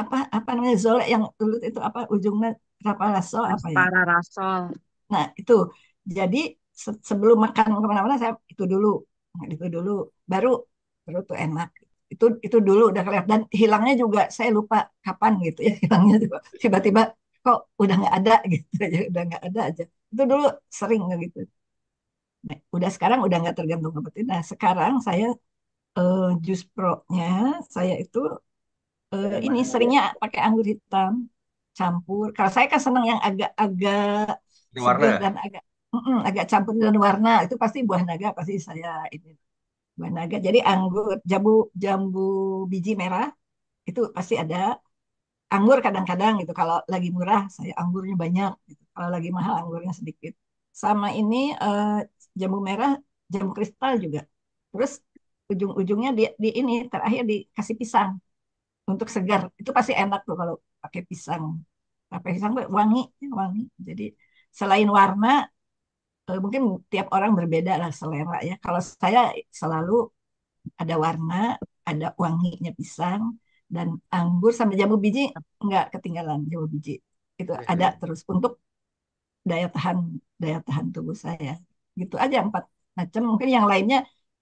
apa apa namanya zolek yang lulut itu apa ujungnya raso apa ya? raso Nah itu jadi se sebelum makan kemana-mana saya itu dulu nah, itu dulu baru baru tuh enak itu itu dulu udah kelihatan dan hilangnya juga saya lupa kapan gitu ya hilangnya tiba-tiba kok udah nggak ada gitu aja udah nggak ada aja itu dulu sering gitu nah, udah sekarang udah nggak tergantung ke betina sekarang saya uh, jus pro-nya saya itu uh, ini seringnya pakai anggur hitam campur. Kalau saya kan senang yang agak-agak segar ya? dan agak mm -mm, agak campur dan warna itu pasti buah naga pasti saya ini buah naga. Jadi anggur jambu jambu biji merah itu pasti ada anggur kadang-kadang gitu. Kalau lagi murah saya anggurnya banyak. Gitu. Kalau lagi mahal anggurnya sedikit. Sama ini uh, jambu merah jambu kristal juga. Terus ujung-ujungnya di, di ini terakhir dikasih pisang untuk segar itu pasti enak tuh kalau pakai pisang pakai pisang wangi wangi jadi selain warna eh, mungkin tiap orang berbeda lah selera ya kalau saya selalu ada warna ada wanginya pisang dan anggur sama jamu biji nggak ketinggalan jamu biji itu ya, ada ya. terus untuk daya tahan daya tahan tubuh saya gitu aja empat macam mungkin yang lainnya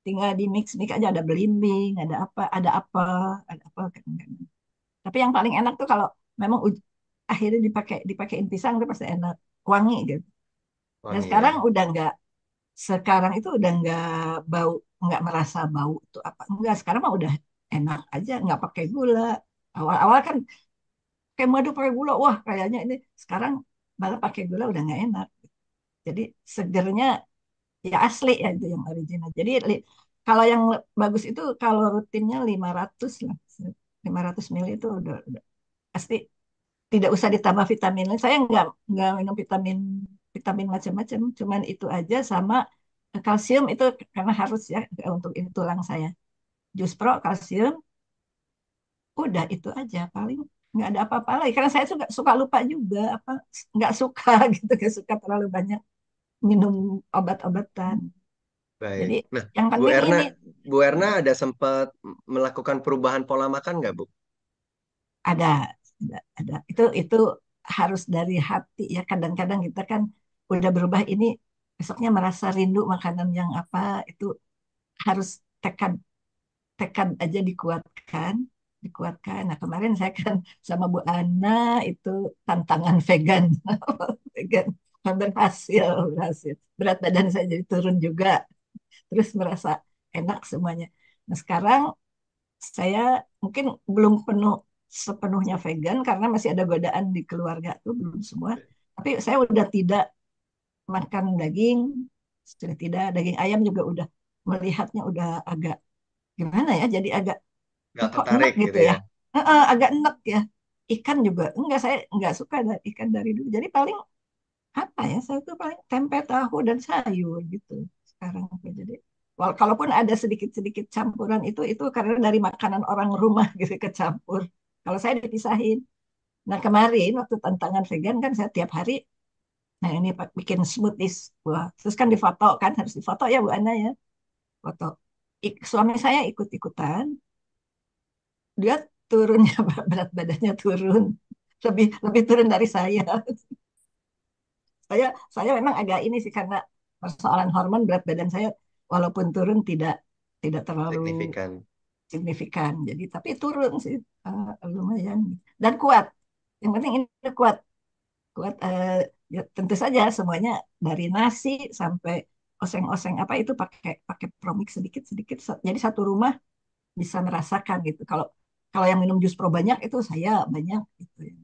tinggal di mix mix aja ada belimbing ada apa ada apa ada apa kadang-kadang tapi yang paling enak tuh kalau memang akhirnya dipakai dipakein pisang itu pasti enak wangi gitu wangi, dan sekarang ya. udah nggak sekarang itu udah nggak bau nggak merasa bau tuh apa enggak sekarang mah udah enak aja nggak pakai gula awal-awal kan kayak madu pakai gula wah kayaknya ini sekarang malah pakai gula udah nggak enak jadi segernya ya asli ya itu yang original jadi kalau yang bagus itu kalau rutinnya 500 lah 500 mili itu udah, udah pasti tidak usah ditambah vitamin saya nggak nggak minum vitamin vitamin macam-macam cuman itu aja sama kalsium itu karena harus ya untuk ini tulang saya jus pro kalsium udah itu aja paling nggak ada apa-apa lagi karena saya suka suka lupa juga apa nggak suka gitu nggak suka terlalu banyak minum obat-obatan. Baik. Jadi nah, yang penting Bu Erna, ini Bu Erna ada sempat melakukan perubahan pola makan nggak, Bu? Ada, ada, ada. Itu itu harus dari hati ya. Kadang-kadang kita kan udah berubah ini besoknya merasa rindu makanan yang apa itu harus tekad tekad aja dikuatkan dikuatkan. Nah kemarin saya kan sama Bu Ana itu tantangan vegan, vegan berhasil berhasil berat badan saya jadi turun juga terus merasa enak semuanya nah sekarang saya mungkin belum penuh sepenuhnya vegan karena masih ada godaan di keluarga tuh belum semua tapi saya udah tidak makan daging sudah tidak daging ayam juga udah melihatnya udah agak gimana ya jadi agak Gak tertarik enak gitu, gitu ya, ya. Uh, uh, agak enak ya ikan juga enggak saya enggak suka ikan dari dulu jadi paling apa ya saya tuh paling tempe tahu dan sayur gitu sekarang jadi wal kalaupun ada sedikit-sedikit campuran itu itu karena dari makanan orang rumah gitu kecampur kalau saya dipisahin nah kemarin waktu tantangan vegan kan saya tiap hari nah ini bikin smoothies buah terus kan difoto kan harus difoto ya Bu Ana ya foto Ik, suami saya ikut-ikutan dia turunnya berat badannya turun lebih lebih turun dari saya saya saya memang agak ini sih karena persoalan hormon berat badan saya walaupun turun tidak tidak terlalu signifikan signifikan jadi tapi turun sih uh, lumayan dan kuat yang penting ini kuat kuat uh, ya, tentu saja semuanya dari nasi sampai oseng-oseng apa itu pakai pakai promik sedikit sedikit jadi satu rumah bisa merasakan gitu kalau kalau yang minum jus pro banyak itu saya banyak gitu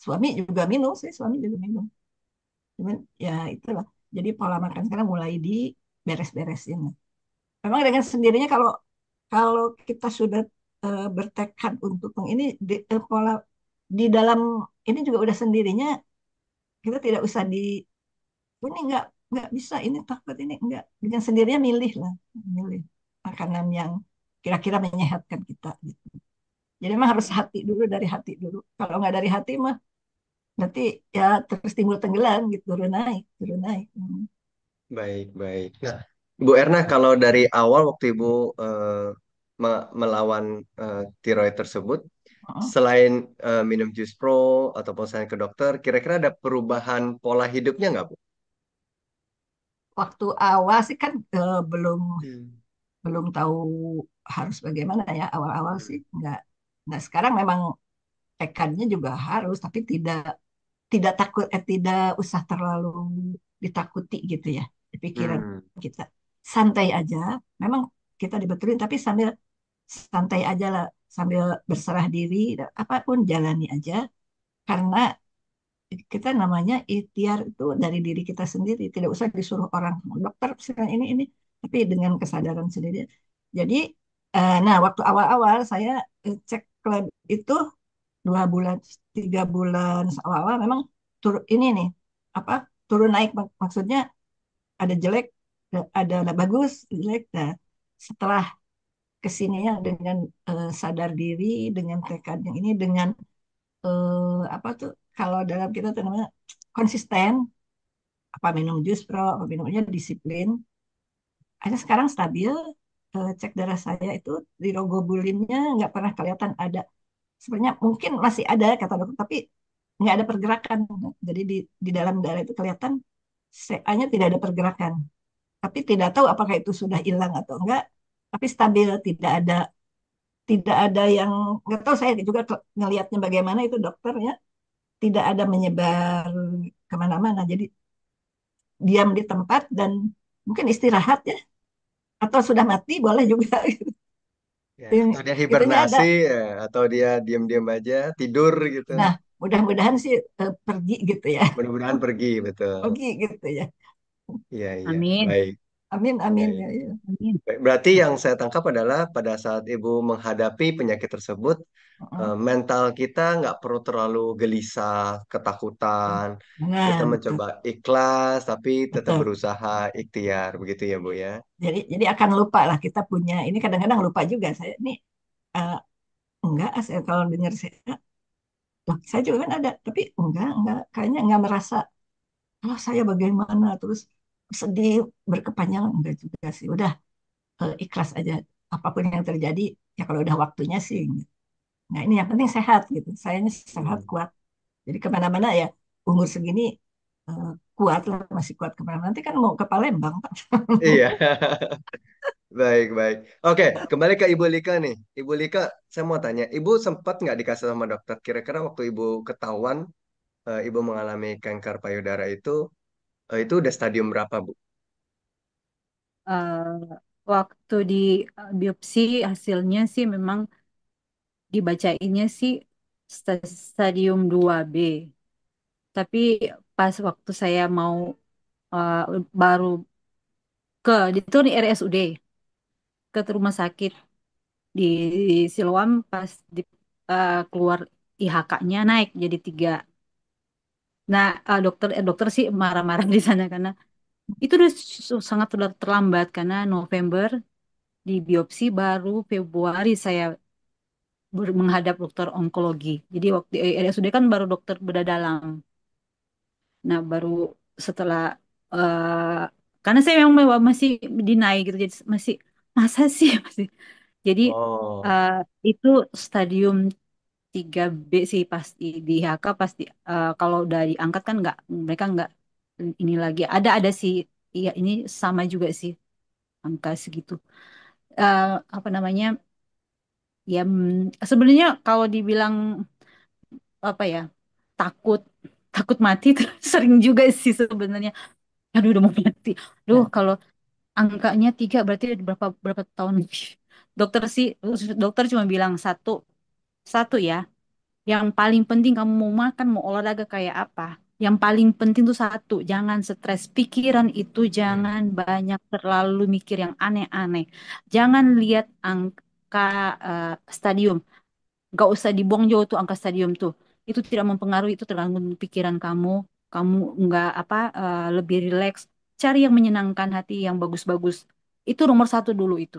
suami juga minum sih suami juga minum cuman ya itulah jadi pola makan sekarang mulai di beres beresin memang dengan sendirinya kalau kalau kita sudah uh, bertekad untuk ini di, uh, pola di dalam ini juga udah sendirinya kita tidak usah di ini nggak nggak bisa ini takut ini nggak dengan sendirinya milih lah milih makanan yang kira-kira menyehatkan kita gitu. Jadi memang harus hati dulu dari hati dulu. Kalau nggak dari hati mah nanti ya terus timbul tenggelam gitu turun naik turun naik hmm. baik baik nah Bu Erna kalau dari awal waktu ibu uh, melawan uh, tiroid tersebut selain uh, minum jus pro atau saya ke dokter kira-kira ada perubahan pola hidupnya nggak Bu? Waktu awal sih kan uh, belum hmm. belum tahu harus bagaimana ya awal-awal hmm. sih nggak nah sekarang memang tekadnya juga harus tapi tidak tidak takut eh, tidak usah terlalu ditakuti gitu ya di pikiran hmm. kita santai aja memang kita dibetulin tapi sambil santai aja lah sambil berserah diri apapun jalani aja karena kita namanya ikhtiar itu dari diri kita sendiri tidak usah disuruh orang oh, dokter silakan ini ini tapi dengan kesadaran sendiri jadi eh, nah waktu awal-awal saya eh, cek klub itu dua bulan tiga bulan awal-awal memang tur ini nih apa turun naik mak maksudnya ada jelek ada, ada bagus jelek nah setelah kesininya dengan uh, sadar diri dengan tekad yang ini dengan uh, apa tuh kalau dalam kita tuh namanya konsisten apa minum jus pro apa minumnya disiplin aja sekarang stabil eh, cek darah saya itu di rogobulinnya nggak pernah kelihatan ada sebenarnya mungkin masih ada kata dokter tapi nggak ada pergerakan jadi di di dalam darah itu kelihatan CA-nya tidak ada pergerakan tapi tidak tahu apakah itu sudah hilang atau enggak tapi stabil tidak ada tidak ada yang nggak tahu saya juga ngelihatnya bagaimana itu dokternya tidak ada menyebar kemana-mana jadi diam di tempat dan mungkin istirahat ya atau sudah mati boleh juga gitu. Ya, ya, atau dia hibernasi ada. atau dia diam-diam aja tidur gitu. Nah, mudah-mudahan sih uh, pergi gitu ya. Mudah-mudahan pergi betul. Pergi gitu ya. Iya, iya. Amin. Baik. Amin, amin. Ya, iya. amin. Berarti yang saya tangkap adalah pada saat ibu menghadapi penyakit tersebut, uh-uh. mental kita nggak perlu terlalu gelisah, ketakutan. Nah, kita mencoba betul. ikhlas, tapi tetap betul. berusaha ikhtiar, begitu ya bu ya. Jadi, jadi akan lupa lah kita punya. Ini kadang-kadang lupa juga saya. Ini uh, eh, enggak, saya, eh, kalau dengar saya, loh, saya juga kan ada, tapi enggak, enggak. Kayaknya enggak merasa. wah oh, saya bagaimana terus sedih berkepanjangan enggak juga sih udah uh, ikhlas aja apapun yang terjadi ya kalau udah waktunya sih nah ini yang penting sehat gitu saya ini sehat hmm. kuat jadi kemana-mana ya umur segini eh, kuat lah masih kuat kemana mana nanti kan mau ke Palembang Pak iya baik baik oke kembali ke Ibu Lika nih Ibu Lika saya mau tanya Ibu sempat nggak dikasih sama dokter kira-kira waktu Ibu ketahuan eh, Ibu mengalami kanker payudara itu Uh, itu udah stadium berapa, Bu? Uh, waktu di eh, biopsi hasilnya sih memang dibacainnya sih st stadium 2B. Tapi pas waktu saya mau uh, baru ke itu di RSUD ke rumah sakit di Siloam pas di, uh, keluar IHK-nya naik jadi tiga Nah, eh, dokter eh, dokter sih marah-marah di sana karena itu udah sangat sudah terlambat karena November di biopsi baru Februari saya menghadap dokter onkologi. Jadi waktu eh, RSUD eh, kan baru dokter bedah dalam. Nah, baru setelah uh, karena saya memang masih dinai gitu jadi masih masa sih masih. Jadi Oh, itu stadium tiga b sih pasti di HK pasti uh, eh, kalau udah diangkat kan nggak mereka nggak ini lagi ada ada sih iya ini sama juga sih angka segitu uh, apa namanya ya mm, sebenarnya kalau dibilang apa ya takut takut mati sering juga sih sebenarnya aduh udah mau mati aduh ya. kalau angkanya tiga berarti berapa berapa tahun dokter sih dokter cuma bilang satu satu ya, yang paling penting kamu mau makan, mau olahraga kayak apa. Yang paling penting tuh satu, jangan stres. Pikiran itu hmm. jangan banyak terlalu mikir yang aneh-aneh. Jangan lihat angka uh, stadium. Gak usah dibuang jauh tuh angka stadium tuh. Itu tidak mempengaruhi, itu tergantung pikiran kamu. Kamu nggak apa eh, lebih rileks. Cari yang menyenangkan hati, yang bagus-bagus. Itu nomor satu dulu itu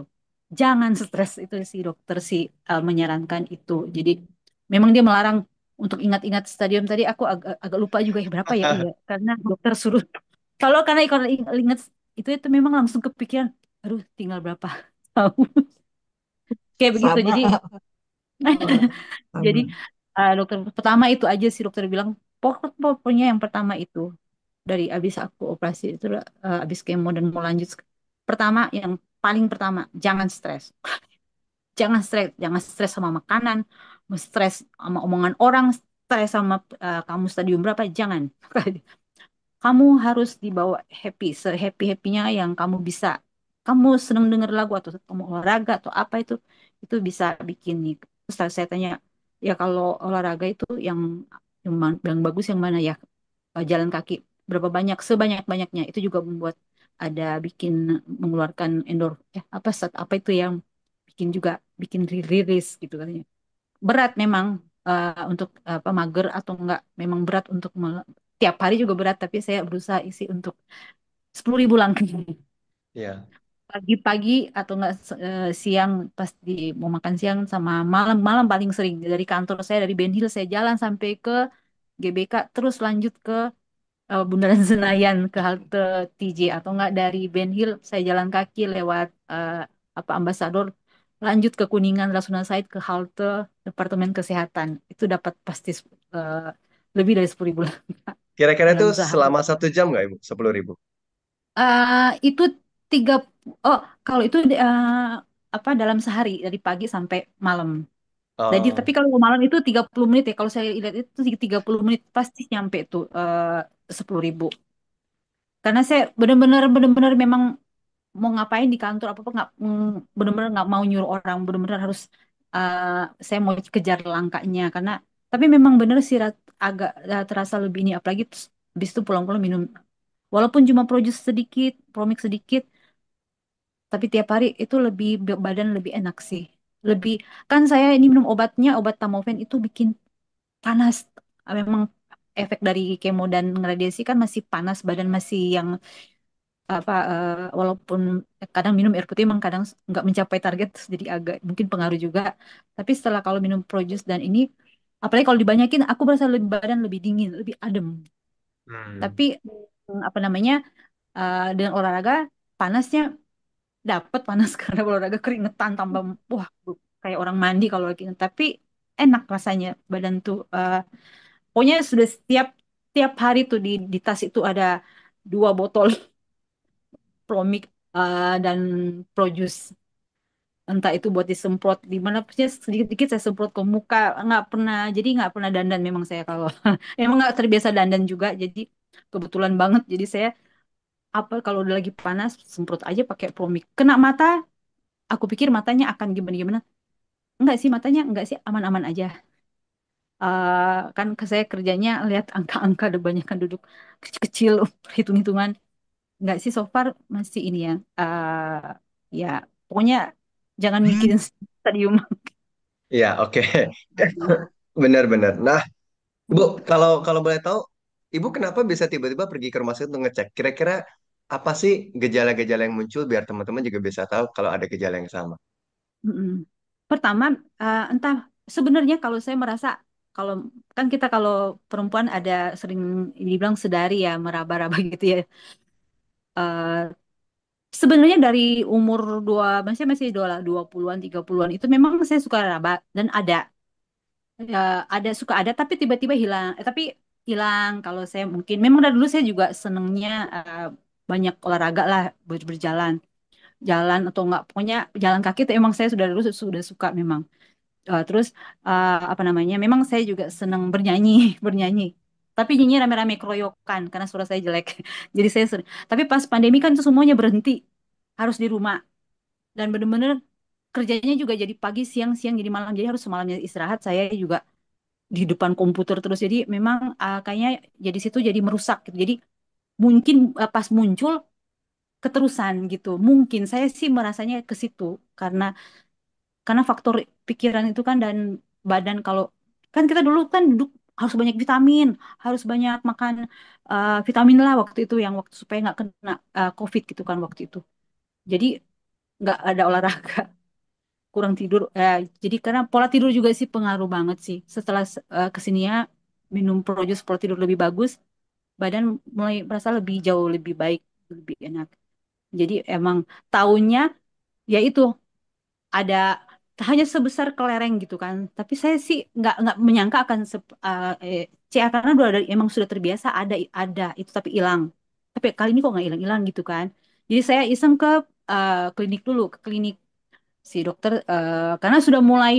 jangan stres itu si dokter si Al eh, menyarankan itu. Jadi memang dia melarang untuk ingat-ingat stadium tadi aku agak, agak lupa juga ya berapa ya, ya karena dokter suruh kalau karena ikut ingat itu itu memang langsung kepikiran aduh tinggal berapa tahun kayak begitu Sama. jadi jadi uh, dokter pertama itu aja sih dokter bilang pokok pokoknya yang pertama itu dari abis aku operasi itu uh, abis kemo dan mau lanjut pertama yang paling pertama jangan stres jangan stres jangan stres sama makanan stres sama omongan orang stres sama uh, kamu stadium berapa jangan kamu harus dibawa happy sehappy happynya yang kamu bisa kamu seneng denger lagu atau kamu olahraga atau apa itu itu bisa bikin nih terus saya tanya ya kalau olahraga itu yang, yang bagus yang mana ya eh, jalan kaki berapa banyak sebanyak banyaknya itu juga membuat ada bikin mengeluarkan endor eh, apa saat apa itu yang bikin juga bikin riris gitu katanya berat memang uh, untuk uh, apa mager atau enggak memang berat untuk tiap hari juga berat tapi saya berusaha isi untuk sepuluh ribu langkah yeah. pagi-pagi atau enggak uh, siang pas di mau makan siang sama malam malam paling sering dari kantor saya dari Ben Hill saya jalan sampai ke GBK terus lanjut ke uh, Bundaran Senayan ke halte TJ atau enggak dari Ben Hill saya jalan kaki lewat uh, apa ambasador lanjut ke Kuningan Rasuna Said ke halte Departemen Kesehatan itu dapat pasti uh, lebih dari sepuluh ribu kira-kira itu selama satu jam nggak ibu sepuluh ribu uh, itu tiga oh kalau itu uh, apa dalam sehari dari pagi sampai malam jadi oh. tapi kalau malam itu 30 menit ya. Kalau saya lihat itu 30 menit pasti nyampe tuh eh, sepuluh ribu. Karena saya benar-benar benar-benar memang mau ngapain di kantor apa apa nggak mm, benar-benar nggak mau nyuruh orang benar-benar harus uh, saya mau kejar langkahnya karena tapi memang benar sih agak eh, terasa lebih ini apalagi terus habis itu pulang-pulang minum walaupun cuma projus sedikit promik sedikit tapi tiap hari itu lebih badan lebih enak sih lebih kan saya ini minum obatnya obat tamofen itu bikin panas memang efek dari kemo dan radiasi kan masih panas badan masih yang apa uh, walaupun kadang minum air putih memang kadang nggak mencapai target jadi agak mungkin pengaruh juga tapi setelah kalau minum produce dan ini apalagi kalau dibanyakin aku merasa lebih badan lebih dingin lebih adem hmm. tapi mm, apa namanya uh, dengan olahraga panasnya dapat panas karena olahraga keringetan tambah wah kayak orang mandi kalau lagi tapi enak rasanya badan tuh uh, pokoknya sudah setiap tiap hari tuh di di tas itu ada dua botol promik uh, eh, dan produce entah itu buat disemprot di mana punya sedikit-sedikit saya semprot ke muka nggak pernah jadi nggak pernah dandan memang saya kalau memang nggak terbiasa dandan juga jadi kebetulan banget jadi saya apa kalau udah lagi panas semprot aja pakai promik kena mata aku pikir matanya akan gimana gimana enggak sih matanya enggak sih aman-aman aja uh, kan saya kerjanya lihat angka-angka ada banyak kan duduk kecil-kecil hitung-hitungan enggak sih so far masih ini ya uh, ya pokoknya jangan hmm. mikirin stadium Iya, oke. Benar-benar. Nah, ibu kalau kalau boleh tahu, Ibu kenapa bisa tiba-tiba pergi ke rumah sakit untuk ngecek? Kira-kira apa sih gejala-gejala yang muncul biar teman-teman juga bisa tahu kalau ada gejala yang sama? Pertama, uh, entah sebenarnya kalau saya merasa kalau kan kita kalau perempuan ada sering dibilang sedari ya meraba-raba gitu ya. Uh, sebenarnya dari umur dua masih masih dua dua puluhan tiga puluhan itu memang saya suka raba dan ada uh, ada suka ada tapi tiba-tiba hilang eh, tapi hilang kalau saya mungkin memang dari dulu saya juga senengnya uh, banyak olahraga lah ber berjalan jalan atau enggak pokoknya jalan kaki itu emang saya sudah dulu sudah suka memang uh, terus uh, apa namanya memang saya juga senang bernyanyi bernyanyi tapi nyanyi rame-rame keroyokan karena suara saya jelek jadi saya sering tapi pas pandemi kan itu semuanya berhenti harus di rumah dan bener-bener kerjanya juga jadi pagi siang siang jadi malam jadi harus semalamnya istirahat saya juga di depan komputer terus jadi memang uh, kayaknya jadi situ jadi merusak gitu. jadi mungkin uh, pas muncul keterusan gitu. Mungkin saya sih merasanya ke situ karena karena faktor pikiran itu kan dan badan kalau kan kita dulu kan duduk harus banyak vitamin, harus banyak makan uh, vitamin lah waktu itu yang waktu supaya nggak kena uh, COVID gitu kan waktu itu. Jadi nggak ada olahraga kurang tidur eh, jadi karena pola tidur juga sih pengaruh banget sih setelah kesini kesininya minum projus pola tidur lebih bagus badan mulai merasa lebih jauh lebih baik lebih enak jadi emang tahunnya yaitu ada hanya sebesar kelereng gitu kan tapi saya sih nggak nggak menyangka akan uh, eh, eh CA karena ada, emang sudah terbiasa ada ada itu tapi hilang tapi kali ini kok nggak hilang hilang gitu kan jadi saya iseng ke uh, klinik dulu ke klinik si dokter uh, karena sudah mulai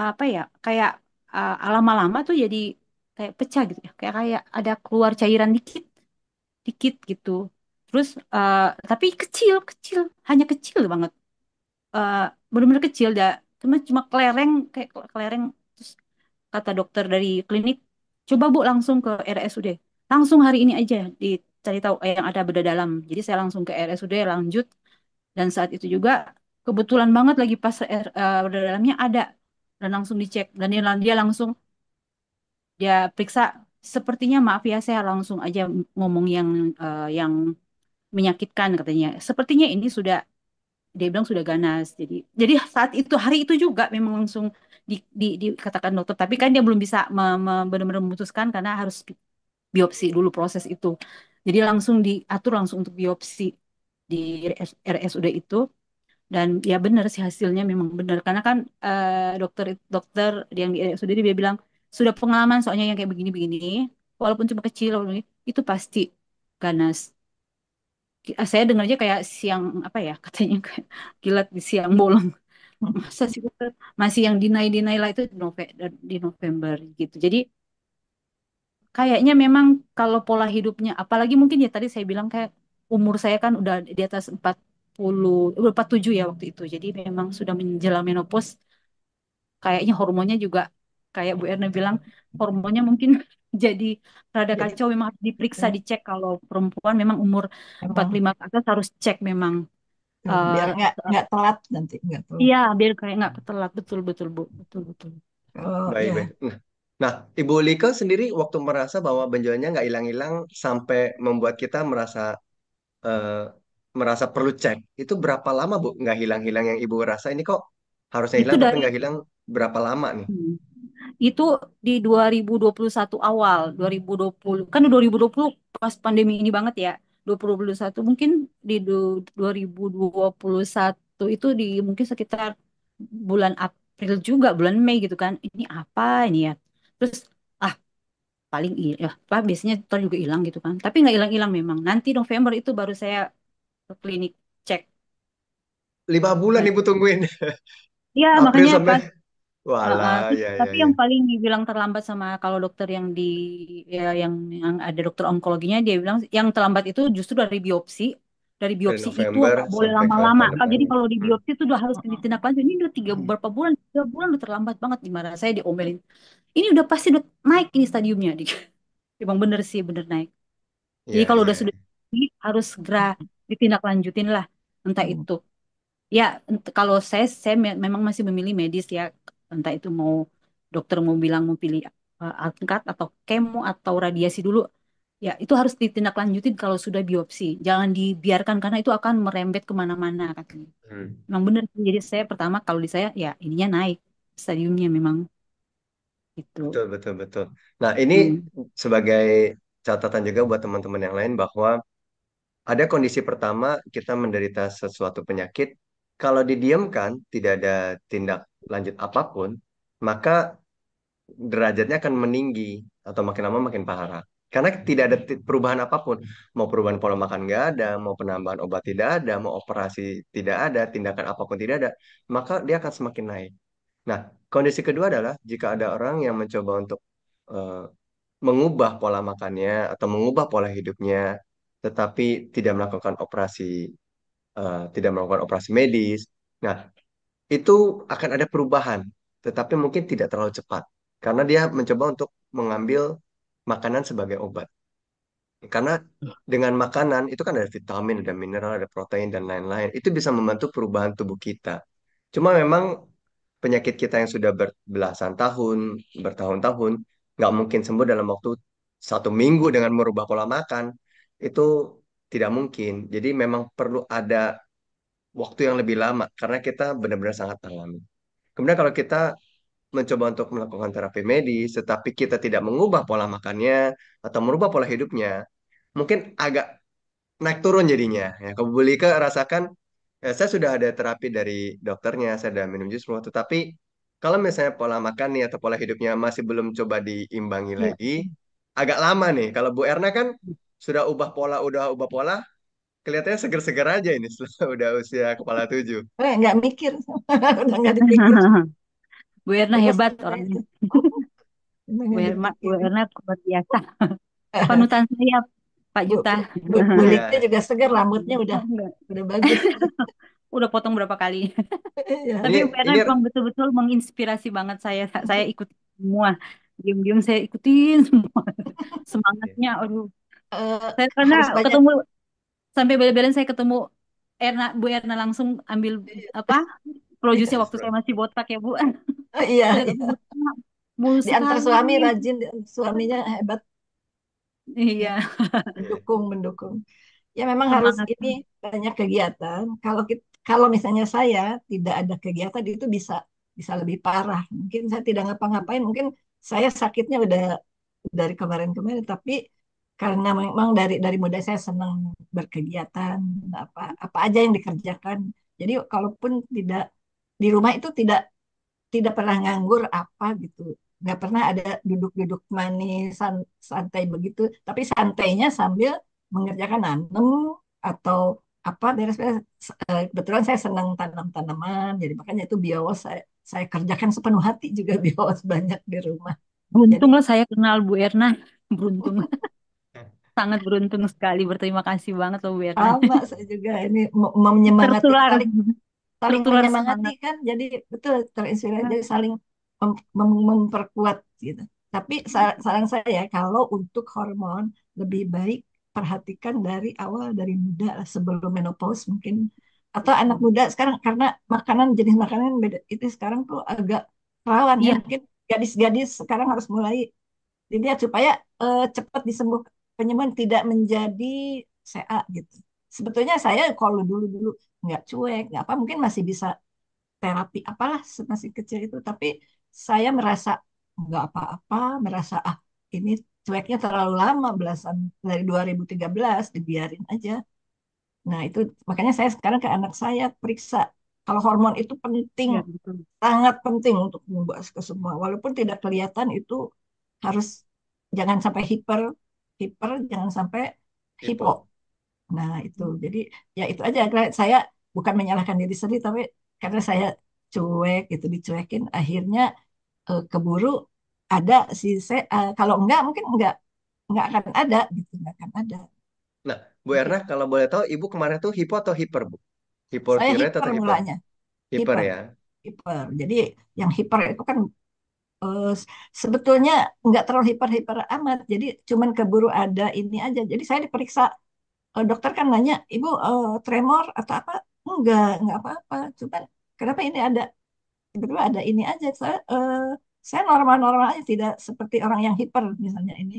apa ya kayak uh, lama-lama tuh jadi kayak pecah gitu ya kayak kayak ada keluar cairan dikit dikit gitu terus uh, tapi kecil kecil hanya kecil banget uh, eh, benar-benar kecil ya cuma cuma kelereng kayak kelereng terus kata dokter dari klinik coba bu langsung ke RSUD langsung hari ini aja dicari tahu eh, yang ada beda dalam jadi saya langsung ke RSUD lanjut dan saat itu juga kebetulan banget lagi pas uh, dalamnya ada dan langsung dicek dan dia langsung dia ya, periksa sepertinya maaf ya saya langsung aja ngomong yang uh, yang menyakitkan katanya sepertinya ini sudah dia bilang sudah ganas jadi jadi saat itu hari itu juga memang langsung di, di, dikatakan dokter tapi kan dia belum bisa me, me, benar-benar memutuskan karena harus biopsi dulu proses itu jadi langsung diatur langsung untuk biopsi di RS, RSUD itu dan ya benar sih hasilnya memang benar karena kan uh, dokter dokter yang di RSUD dia bilang sudah pengalaman soalnya yang kayak begini-begini, walaupun cuma kecil, itu pasti ganas. Ah, saya dengarnya kayak siang apa ya katanya kayak kilat di siang bolong. Hmm. Masa sih masih yang dinai-dinai lah itu di November eh, di November gitu. Jadi kayaknya memang kalau pola hidupnya apalagi mungkin ya tadi saya bilang kayak umur saya kan udah di atas 40 47 eh, ya waktu itu. Jadi memang sudah menjelang menopause kayaknya hormonnya juga kayak Bu Erna bilang hormonnya mungkin jadi rada kacau memang harus diperiksa ya. dicek kalau perempuan memang umur 45 lima atas harus cek memang biar eh, nggak nggak telat nanti nggak iya biar kayak nggak telat betul betul Bu betul betul oh, baik, ya. baik. Nah, nah, Ibu Lika sendiri waktu merasa bahwa benjolannya nggak hilang-hilang sampai membuat kita merasa uh, merasa perlu cek, itu berapa lama Bu nggak hilang-hilang yang Ibu rasa ini kok harusnya hilang tapi dari... nggak hilang berapa lama nih? Hmm itu di 2021 awal 2020 kan 2020 pas pandemi ini banget ya 2021 mungkin di 2021 itu di mungkin sekitar bulan April juga bulan Mei gitu kan ini apa ini ya terus ah paling ya apa biasanya ntar juga hilang gitu kan tapi nggak hilang-hilang memang nanti November itu baru saya ke klinik cek lima bulan nah. ibu tungguin Iya, makanya sampai... pas Wala, uh, ya ya Tapi ya. yang paling dibilang terlambat sama kalau dokter yang di ya, yang yang ada dokter onkologinya dia bilang yang terlambat itu justru dari biopsi. Dari Dari biopsi itu nggak boleh lama-lama. Kalau jadi kalau di biopsi itu udah harus ditindaklanjuti. Ini udah tiga Hmm. berapa bulan, tiga bulan udah terlambat banget gimana? Saya diomelin. Ini udah pasti udah naik ini stadiumnya. Emang bener sih, bener naik. Jadi Ya kalau ya, udah ya. sudah ini harus segera ditindaklanjutin lah, entah hmm. itu. Ya, kalau saya saya memang masih memilih medis ya entah itu mau dokter mau bilang mau pilih uh, angkat atau kemo atau radiasi dulu ya itu harus ditindaklanjutin kalau sudah biopsi jangan dibiarkan karena itu akan merembet kemana-mana katanya hmm. memang benar jadi saya pertama kalau di saya ya ininya naik stadiumnya memang Itu betul betul betul nah ini hmm. sebagai catatan juga buat teman-teman yang lain bahwa ada kondisi pertama kita menderita sesuatu penyakit kalau didiamkan tidak ada tindak lanjut apapun, maka derajatnya akan meninggi atau makin lama makin parah. Karena tidak ada perubahan apapun, mau perubahan pola makan nggak ada, mau penambahan obat tidak ada, mau operasi tidak ada, tindakan apapun tidak ada, maka dia akan semakin naik. Nah, kondisi kedua adalah jika ada orang yang mencoba untuk uh, mengubah pola makannya atau mengubah pola hidupnya, tetapi tidak melakukan operasi, uh, tidak melakukan operasi medis. Nah, itu akan ada perubahan, tetapi mungkin tidak terlalu cepat karena dia mencoba untuk mengambil makanan sebagai obat. Karena dengan makanan itu kan ada vitamin, ada mineral, ada protein dan lain-lain. Itu bisa membantu perubahan tubuh kita. Cuma memang penyakit kita yang sudah berbelasan tahun, bertahun-tahun, nggak mungkin sembuh dalam waktu satu minggu dengan merubah pola makan. Itu tidak mungkin. Jadi memang perlu ada waktu yang lebih lama karena kita benar-benar sangat alami. Kemudian kalau kita mencoba untuk melakukan terapi medis tetapi kita tidak mengubah pola makannya atau merubah pola hidupnya, mungkin agak naik turun jadinya. Ya, ke rasakan ya, saya sudah ada terapi dari dokternya, saya sudah minum jus tetapi kalau misalnya pola makan nih atau pola hidupnya masih belum coba diimbangi ya. lagi, agak lama nih. Kalau Bu Erna kan sudah ubah pola, udah ubah pola, kelihatannya seger-seger aja ini setelah udah usia kepala tujuh. Eh, nggak mikir, udah nggak dipikir. Bu Erna hebat orangnya. Bu Erna, Bu Erna luar biasa. Panutan saya Pak Juta. Bu, bu, kulitnya juga seger, rambutnya udah udah bagus. udah potong berapa kali. Iya. Tapi Bu Erna ini... memang betul-betul menginspirasi banget saya. Saya ikut semua. Diam-diam saya ikutin semua. Semangatnya, aduh. Uh, saya pernah ketemu banyak sampai bela-belain saya ketemu Erna Bu Erna langsung ambil apa produksinya waktu saya masih botak ya Bu. Oh, iya. Dan, iya. diantar suami rajin, suaminya hebat. Iya. Mendukung, mendukung. Ya memang harus gini ini banyak kegiatan. Kalau kita, kalau misalnya saya tidak ada kegiatan itu bisa bisa lebih parah. Mungkin saya tidak ngapa-ngapain, mungkin saya sakitnya udah dari kemarin-kemarin, tapi karena memang dari dari muda saya senang berkegiatan apa apa aja yang dikerjakan jadi kalaupun tidak di rumah itu tidak tidak pernah nganggur apa gitu nggak pernah ada duduk-duduk manis santai begitu tapi santainya sambil mengerjakan nanem atau apa beres-beres eh, kebetulan saya senang tanam tanaman jadi makanya itu biawas saya saya kerjakan sepenuh hati juga biawas banyak di rumah Beruntung saya kenal Bu Erna, beruntung sangat beruntung sekali. Berterima kasih banget loh Bu Erna. Sama saya juga ini menyemangati tertular. saling saling tertular menyemangati semangat. kan. Jadi betul terinspirasi jadi iya. saling mem mem memperkuat gitu. Tapi saran saya ya, kalau untuk hormon lebih baik perhatikan dari awal dari muda sebelum menopause mungkin atau anak muda sekarang karena makanan jenis makanan beda itu sekarang tuh agak rawan ya iya. mungkin gadis-gadis sekarang harus mulai dilihat supaya uh, cepat disembuh penyembuhan tidak menjadi CA gitu. Sebetulnya saya kalau dulu dulu nggak cuek, nggak apa mungkin masih bisa terapi apalah masih kecil itu, tapi saya merasa nggak apa-apa, merasa ah ini cueknya terlalu lama belasan dari 2013 dibiarin aja. Nah itu makanya saya sekarang ke anak saya periksa kalau hormon itu penting, ya, betul. sangat penting untuk membuat ke semua. Walaupun tidak kelihatan itu harus jangan sampai hiper hiper jangan sampai hipo. Nah itu jadi ya itu aja. Saya bukan menyalahkan diri sendiri tapi karena saya cuek itu dicuekin akhirnya uh, keburu ada si saya uh, eh, kalau enggak mungkin enggak enggak akan ada gitu enggak akan ada. Nah Bu Erna gitu. kalau boleh tahu ibu kemarin tuh hipo atau hiper Bu? Hipo saya hiper atau hiper? mulanya. Hiper, hiper ya. Hiper. Jadi yang hiper itu kan uh, sebetulnya nggak terlalu hiper-hiper amat. Jadi cuman keburu ada ini aja. Jadi saya diperiksa uh, dokter kan nanya, "Ibu uh, tremor atau apa?" Enggak, enggak apa-apa. Cuman kenapa ini ada tiba-tiba ada ini aja. Saya uh, e, saya normal-normal aja, tidak seperti orang yang hiper misalnya ini.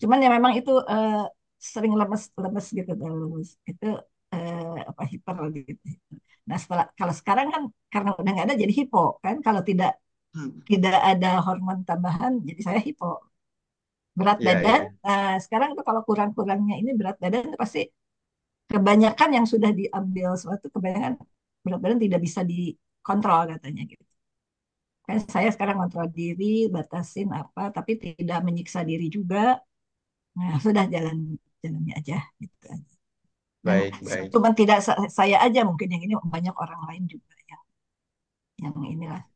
Cuman ya memang itu uh, sering lemes-lemes gitu terus. Itu uh, apa hiper gitu. Nah setelah kalau sekarang kan karena udah nggak ada jadi hipo kan kalau tidak Hmm. tidak ada hormon tambahan jadi saya hipo berat iya, badan iya. Nah, sekarang itu kalau kurang-kurangnya ini berat badan pasti kebanyakan yang sudah diambil suatu kebanyakan berat badan tidak bisa dikontrol katanya gitu kan saya sekarang kontrol diri batasin apa tapi tidak menyiksa diri juga nah sudah jalan jalannya aja gitu aja baik baik cuma tidak saya aja mungkin yang ini banyak orang lain juga yang yang inilah